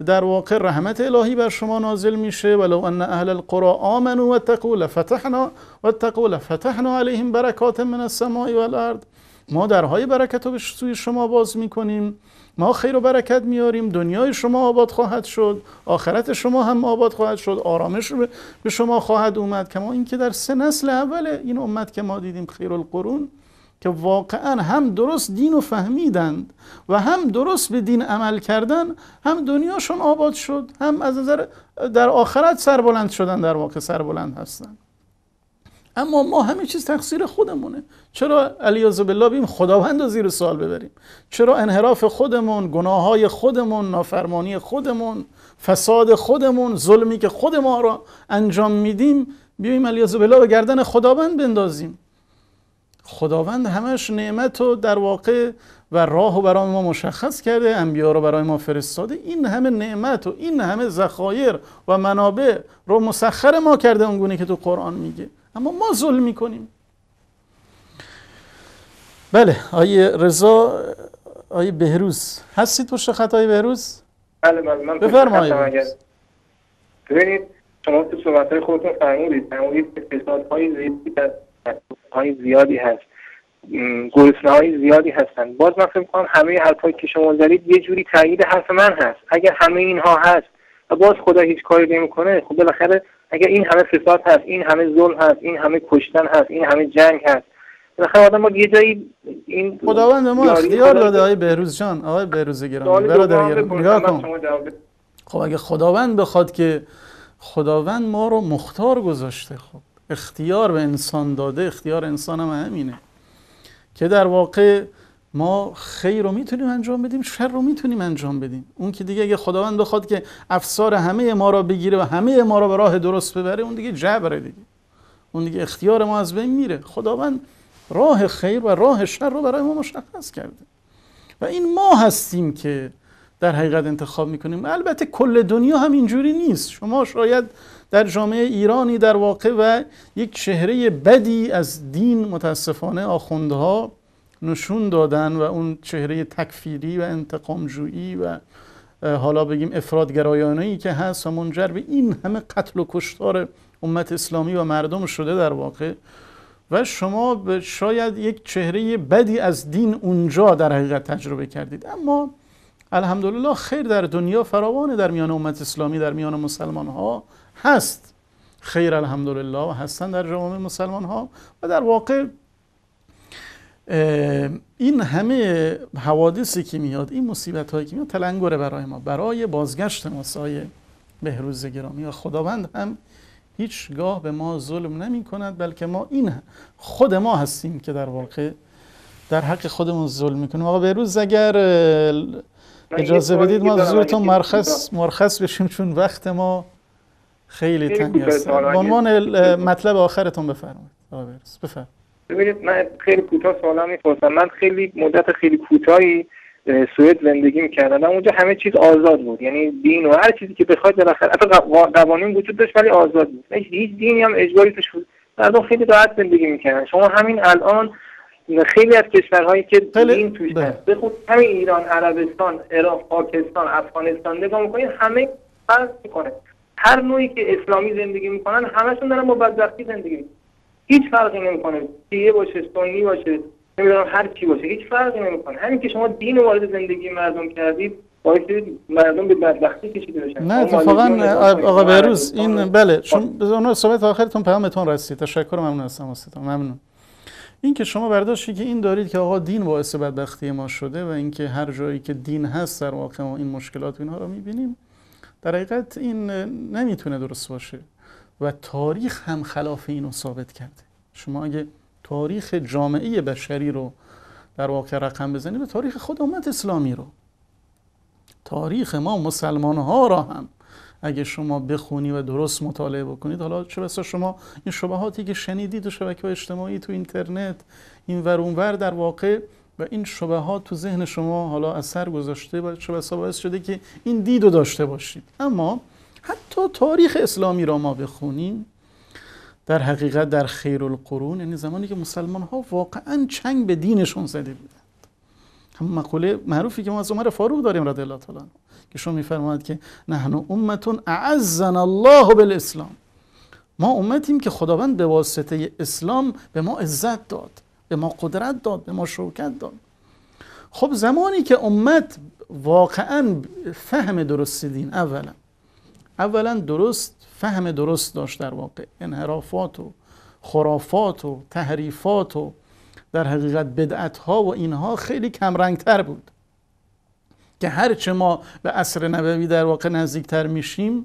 در واقع رحمت الهی بر شما نازل میشه ولو ان اهل القرى آمنوا واتقوا لفتحنا واتقوا لفتحنا عليهم برکات من السماء والارض ما درهای برکت رو سوی شما باز میکنیم ما خیر و برکت میاریم دنیای شما آباد خواهد شد آخرت شما هم آباد خواهد شد آرامش به شما خواهد اومد که ما اینکه در سه نسل اول این امت که ما دیدیم خیر القرون که واقعا هم درست دین رو فهمیدند و هم درست به دین عمل کردن هم دنیاشون آباد شد هم از نظر در آخرت سربلند شدن در واقع سربلند هستن اما ما همه چیز تقصیر خودمونه چرا علیاذ بالله بیم خداوند رو زیر سوال ببریم چرا انحراف خودمون گناه های خودمون نافرمانی خودمون فساد خودمون ظلمی که خود ما را انجام میدیم بیایم علیاذ بالله به گردن خداوند بندازیم خداوند همش نعمت رو در واقع و راه و برای ما مشخص کرده انبیا رو برای ما فرستاده این همه نعمت و این همه ذخایر و منابع رو مسخر ما کرده اونگونه که تو قرآن میگه اما ما ظلم میکنیم بله آیه رضا آیه بهروز هستید پشت خط بهروز بله, بله، من بفرمایید ببینید شما تو صحبت های خودتون فرمودید فرمودید اقتصاد های های زیادی هست گرسنه های زیادی هستن باز من فکر میکنم همه حرفهایی که شما زدید یه جوری تایید حرف من هست اگر همه اینها هست و باز خدا هیچ کاری نمیکنه خب بالاخره اگر این همه فساد هست این همه ظلم هست این همه کشتن هست این همه جنگ هست بالاخره آدم یه جایی این خداوند ما اختیار داده آقای بهروز جان آقای بهروز گرامی خب اگه خداوند بخواد که خداوند ما رو مختار گذاشته خب اختیار به انسان داده اختیار انسان هم همینه که در واقع ما خیر رو میتونیم انجام بدیم شر رو میتونیم انجام بدیم اون که دیگه اگه خداوند بخواد که افسار همه ما را بگیره و همه ما را به راه درست ببره اون دیگه جبره دیگه اون دیگه اختیار ما از بین میره خداوند راه خیر و راه شر رو برای ما مشخص کرده و این ما هستیم که در حقیقت انتخاب میکنیم البته کل دنیا هم اینجوری نیست شما شاید در جامعه ایرانی در واقع و یک چهره بدی از دین متاسفانه آخوندها نشون دادن و اون چهره تکفیری و انتقامجویی و حالا بگیم افرادگرایانه ای که هست و منجر به این همه قتل و کشتار امت اسلامی و مردم شده در واقع و شما شاید یک چهره بدی از دین اونجا در حقیقت تجربه کردید اما الحمدلله خیر در دنیا فراوانه در میان امت اسلامی در میان مسلمان ها هست خیر الحمدلله هستن در جامعه مسلمان ها و در واقع این همه حوادثی که میاد این مصیبت هایی که میاد تلنگره برای ما برای بازگشت ما سایه بهروز گرامی و خداوند هم هیچگاه به ما ظلم نمی کند بلکه ما این خود ما هستیم که در واقع در حق خودمون ظلم میکنیم آقا بهروز اگر اجازه بدید ما زورتون مرخص مرخص بشیم چون وقت ما خیلی تنگ است عنوان مطلب آخرتون بفرمایید بفرمایید ببینید من خیلی کوتاه سوالم میپرسم من خیلی مدت خیلی کوتاهی سوئد زندگی میکردم اونجا همه چیز آزاد بود یعنی دین و هر چیزی که بخواد آخر حتی قوانین وجود داشت ولی آزاد بود هیچ دینی هم اجباری توش بود مردم خیلی راحت زندگی میکردن شما همین الان خیلی از کشورهایی که خیلی... دین توش بله. هست بخود همین ایران عربستان عراق پاکستان افغانستان نگاه میکنید همه فرض میکنه هر نوعی که اسلامی زندگی میکنن همشون دارن با بدبختی زندگی میکنن هیچ فرقی نمیکنه شیعه باشه سنی باشه نمیدونم هر چی باشه هیچ فرقی نمیکنه همین که شما دین وارد زندگی مردم کردید باعث مردم به بدبختی کشیده بشن نه اتفاقا آقا بهروز این بله شما صحبت آخرتون پیامتون رسید تشکر ممنون از ممنون این که شما برداشتی که این دارید که آقا دین باعث بدبختی ما شده و اینکه هر جایی که دین هست در واقع ما این مشکلات و اینها رو میبینیم در حقیقت این نمیتونه درست باشه و تاریخ هم خلاف اینو ثابت کرده شما اگه تاریخ جامعه بشری رو در واقع رقم بزنید به تاریخ خود امت اسلامی رو تاریخ ما مسلمان ها را هم اگه شما بخونی و درست مطالعه بکنید حالا چه بسا شما این شبهاتی که شنیدید تو شبکه اجتماعی تو اینترنت این ور ور در واقع و این ها تو ذهن شما حالا اثر گذاشته و شبه باعث شده که این دید رو داشته باشید اما حتی تاریخ اسلامی را ما بخونیم در حقیقت در خیر القرون یعنی زمانی که مسلمان ها واقعا چنگ به دینشون زده بودند همون مقوله معروفی که ما از عمر فاروق داریم رضی الله که شما میفرماید که نحن امتون اعزن الله بالاسلام ما امتیم که خداوند به واسطه اسلام به ما عزت داد به ما قدرت داد به ما شوکت داد خب زمانی که امت واقعا فهم درست دین اولا اولا درست فهم درست داشت در واقع انحرافات و خرافات و تحریفات و در حقیقت بدعت ها و اینها خیلی کمرنگ تر بود که هرچه ما به عصر نبوی در واقع نزدیک تر میشیم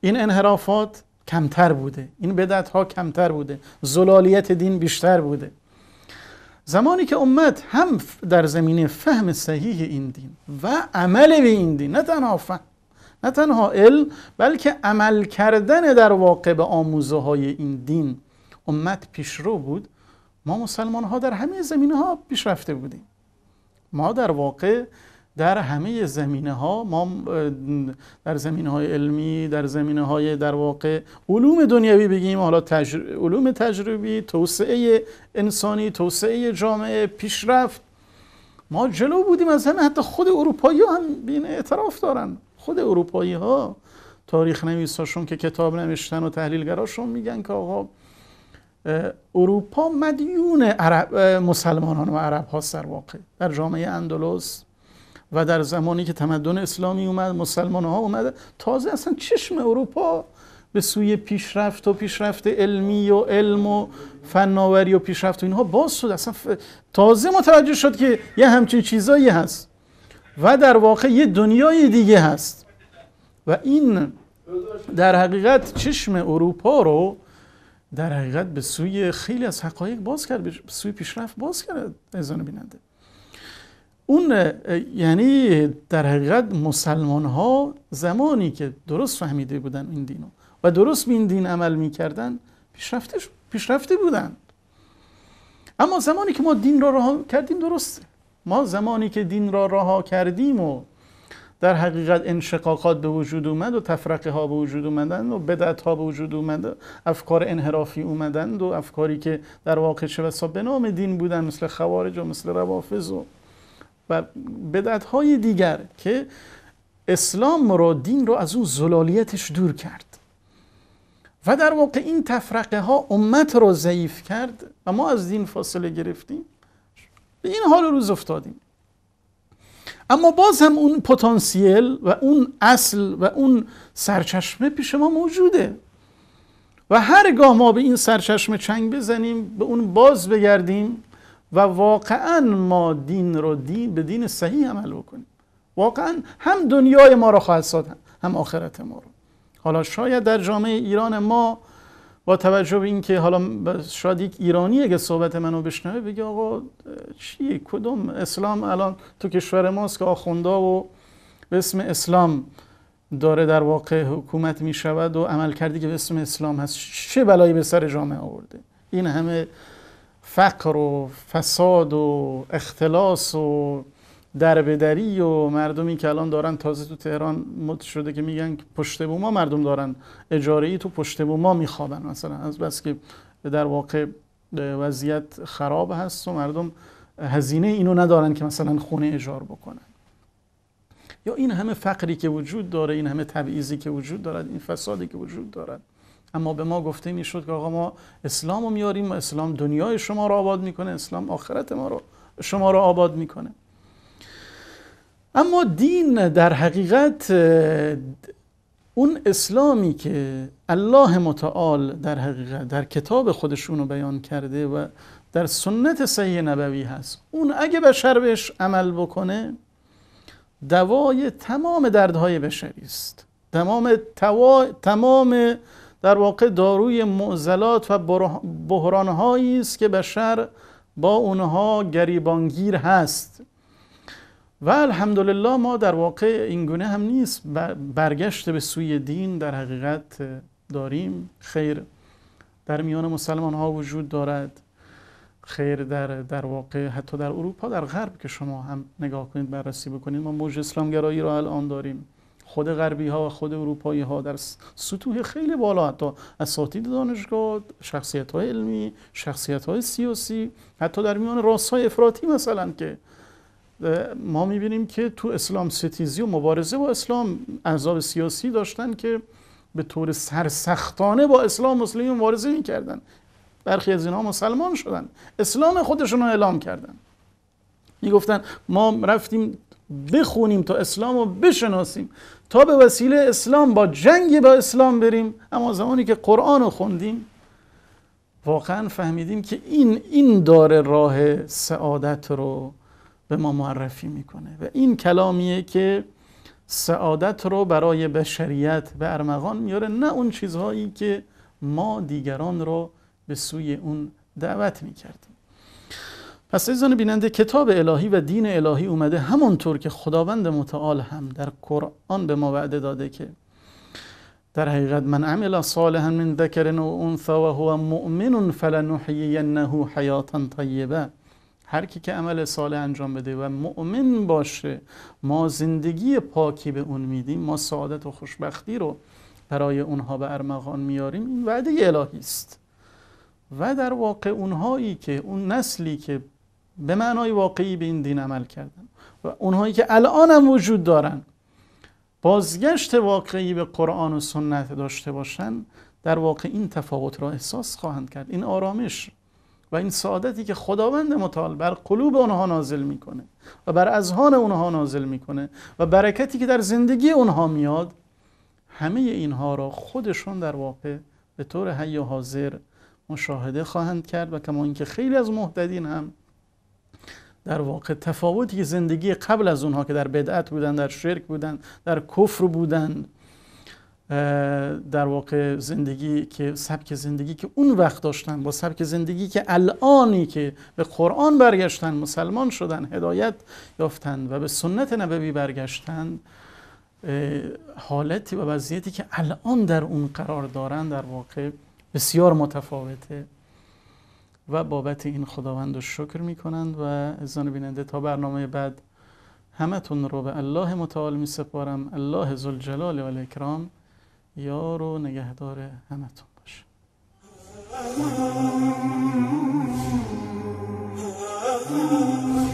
این انحرافات کمتر بوده این بدعت ها کمتر بوده زلالیت دین بیشتر بوده زمانی که امت هم در زمینه فهم صحیح این دین و عمل به این دین نه تنها فهم نه تنها علم بلکه عمل کردن در واقع به آموزه های این دین امت پیشرو بود ما مسلمان ها در همه زمینه ها پیشرفته بودیم ما در واقع در همه زمینه ها ما در زمینه های علمی در زمینه های در واقع علوم دنیوی بگیم حالا علوم تجربی توسعه انسانی توسعه جامعه پیشرفت ما جلو بودیم از همه حتی خود اروپایی هم بین اعتراف دارن خود اروپایی ها تاریخ نویساشون که کتاب نوشتن و تحلیلگراشون میگن که آقا اروپا مدیون عرب مسلمانان و عرب ها واقع در جامعه اندلس و در زمانی که تمدن اسلامی اومد مسلمان ها اومد تازه اصلا چشم اروپا به سوی پیشرفت و پیشرفت علمی و علم و فناوری و پیشرفت و اینها باز شد اصلا تازه متوجه شد که یه همچین چیزایی هست و در واقع یه دنیای دیگه هست و این در حقیقت چشم اروپا رو در حقیقت به سوی خیلی از حقایق باز کرد به سوی پیشرفت باز کرد ازان بیننده اون یعنی در حقیقت مسلمان ها زمانی که درست فهمیده بودن این دینو و درست به این دین عمل میکردن پیشرفته پیشرفته بودن اما زمانی که ما دین را رها کردیم درسته ما زمانی که دین را رها کردیم و در حقیقت انشقاقات به وجود اومد و تفرقه ها به وجود اومدن و بدعت ها به وجود اومد افکار انحرافی اومدند و افکاری که در واقع چه به نام دین بودن مثل خوارج و مثل روافض و و بدعت های دیگر که اسلام را دین را از اون زلالیتش دور کرد و در واقع این تفرقه ها امت را ضعیف کرد و ما از دین فاصله گرفتیم به این حال روز افتادیم اما باز هم اون پتانسیل و اون اصل و اون سرچشمه پیش ما موجوده و هرگاه ما به این سرچشمه چنگ بزنیم به اون باز بگردیم و واقعا ما دین رو دین به دین صحیح عمل بکنیم واقعا هم دنیای ما رو خواهد ساد هم آخرت ما رو حالا شاید در جامعه ایران ما با توجه به اینکه حالا شاید یک ایرانی اگه صحبت منو بشنوه بگه آقا چیه کدوم اسلام الان تو کشور ماست که آخوندا و به اسم اسلام داره در واقع حکومت می شود و عمل کردی که به اسم اسلام هست چه بلایی به سر جامعه آورده این همه فقر و فساد و اختلاس و دربدری و مردمی که الان دارن تازه تو تهران مد شده که میگن پشت ما مردم دارن اجاره ای تو پشت ما میخوابن مثلا از بس که در واقع وضعیت خراب هست و مردم هزینه اینو ندارن که مثلا خونه اجار بکنن یا این همه فقری که وجود داره این همه تبعیضی که وجود دارد این فسادی که وجود دارد اما به ما گفته میشد که آقا ما اسلام رو میاریم اسلام دنیای شما رو آباد میکنه اسلام آخرت ما رو شما رو آباد میکنه اما دین در حقیقت اون اسلامی که الله متعال در حقیقت در کتاب خودشون رو بیان کرده و در سنت صحیح نبوی هست اون اگه بشر بهش عمل بکنه دوای تمام دردهای بشری است تمام تمام در واقع داروی معضلات و بحرانهایی است که بشر با اونها گریبانگیر هست و الحمدلله ما در واقع اینگونه هم نیست برگشت به سوی دین در حقیقت داریم خیر در میان مسلمان ها وجود دارد خیر در, در واقع حتی در اروپا در غرب که شما هم نگاه کنید بررسی بکنید ما موج اسلامگرایی را الان داریم خود غربی ها و خود اروپایی ها در سطوح خیلی بالا حتی اساتید دانشگاه شخصیت های علمی شخصیت های سیاسی حتی در میان راست های افراطی مثلا که ما میبینیم که تو اسلام ستیزی و مبارزه با اسلام احزاب سیاسی داشتن که به طور سرسختانه با اسلام مسلمی مبارزه میکردن برخی از اینها مسلمان شدن اسلام خودشون رو اعلام کردن گفتن ما رفتیم بخونیم تا اسلام رو بشناسیم تا به وسیله اسلام با جنگ با اسلام بریم اما زمانی که قرآن رو خوندیم واقعا فهمیدیم که این این داره راه سعادت رو به ما معرفی میکنه و این کلامیه که سعادت رو برای بشریت به ارمغان میاره نه اون چیزهایی که ما دیگران رو به سوی اون دعوت میکردیم پس زن بیننده کتاب الهی و دین الهی اومده همونطور که خداوند متعال هم در قرآن به ما وعده داده که در حقیقت من عمل صالحا من ذکر و انثا و هو مؤمن فلنحیینه حیاتا طیبه هر کی که عمل صالح انجام بده و مؤمن باشه ما زندگی پاکی به اون میدیم ما سعادت و خوشبختی رو برای اونها به ارمغان میاریم این وعده الهی است و در واقع اونهایی که اون نسلی که به معنای واقعی به این دین عمل کردن و اونهایی که الان هم وجود دارن بازگشت واقعی به قرآن و سنت داشته باشن در واقع این تفاوت را احساس خواهند کرد این آرامش و این سعادتی که خداوند متعال بر قلوب اونها نازل میکنه و بر اذهان اونها نازل میکنه و برکتی که در زندگی اونها میاد همه اینها را خودشون در واقع به طور حی و حاضر مشاهده خواهند کرد و کما اینکه خیلی از مهددینم هم در واقع تفاوتی که زندگی قبل از اونها که در بدعت بودن در شرک بودن در کفر بودن در واقع زندگی که سبک زندگی که اون وقت داشتن با سبک زندگی که الانی که به قرآن برگشتن مسلمان شدن هدایت یافتن و به سنت نبوی برگشتن حالتی و وضعیتی که الان در اون قرار دارن در واقع بسیار متفاوته و بابت این خداوند رو شکر می کنند و ازان بیننده تا برنامه بعد همتون رو به الله متعال می سپارم الله زلجلال و الاکرام یار و نگهدار همتون باشه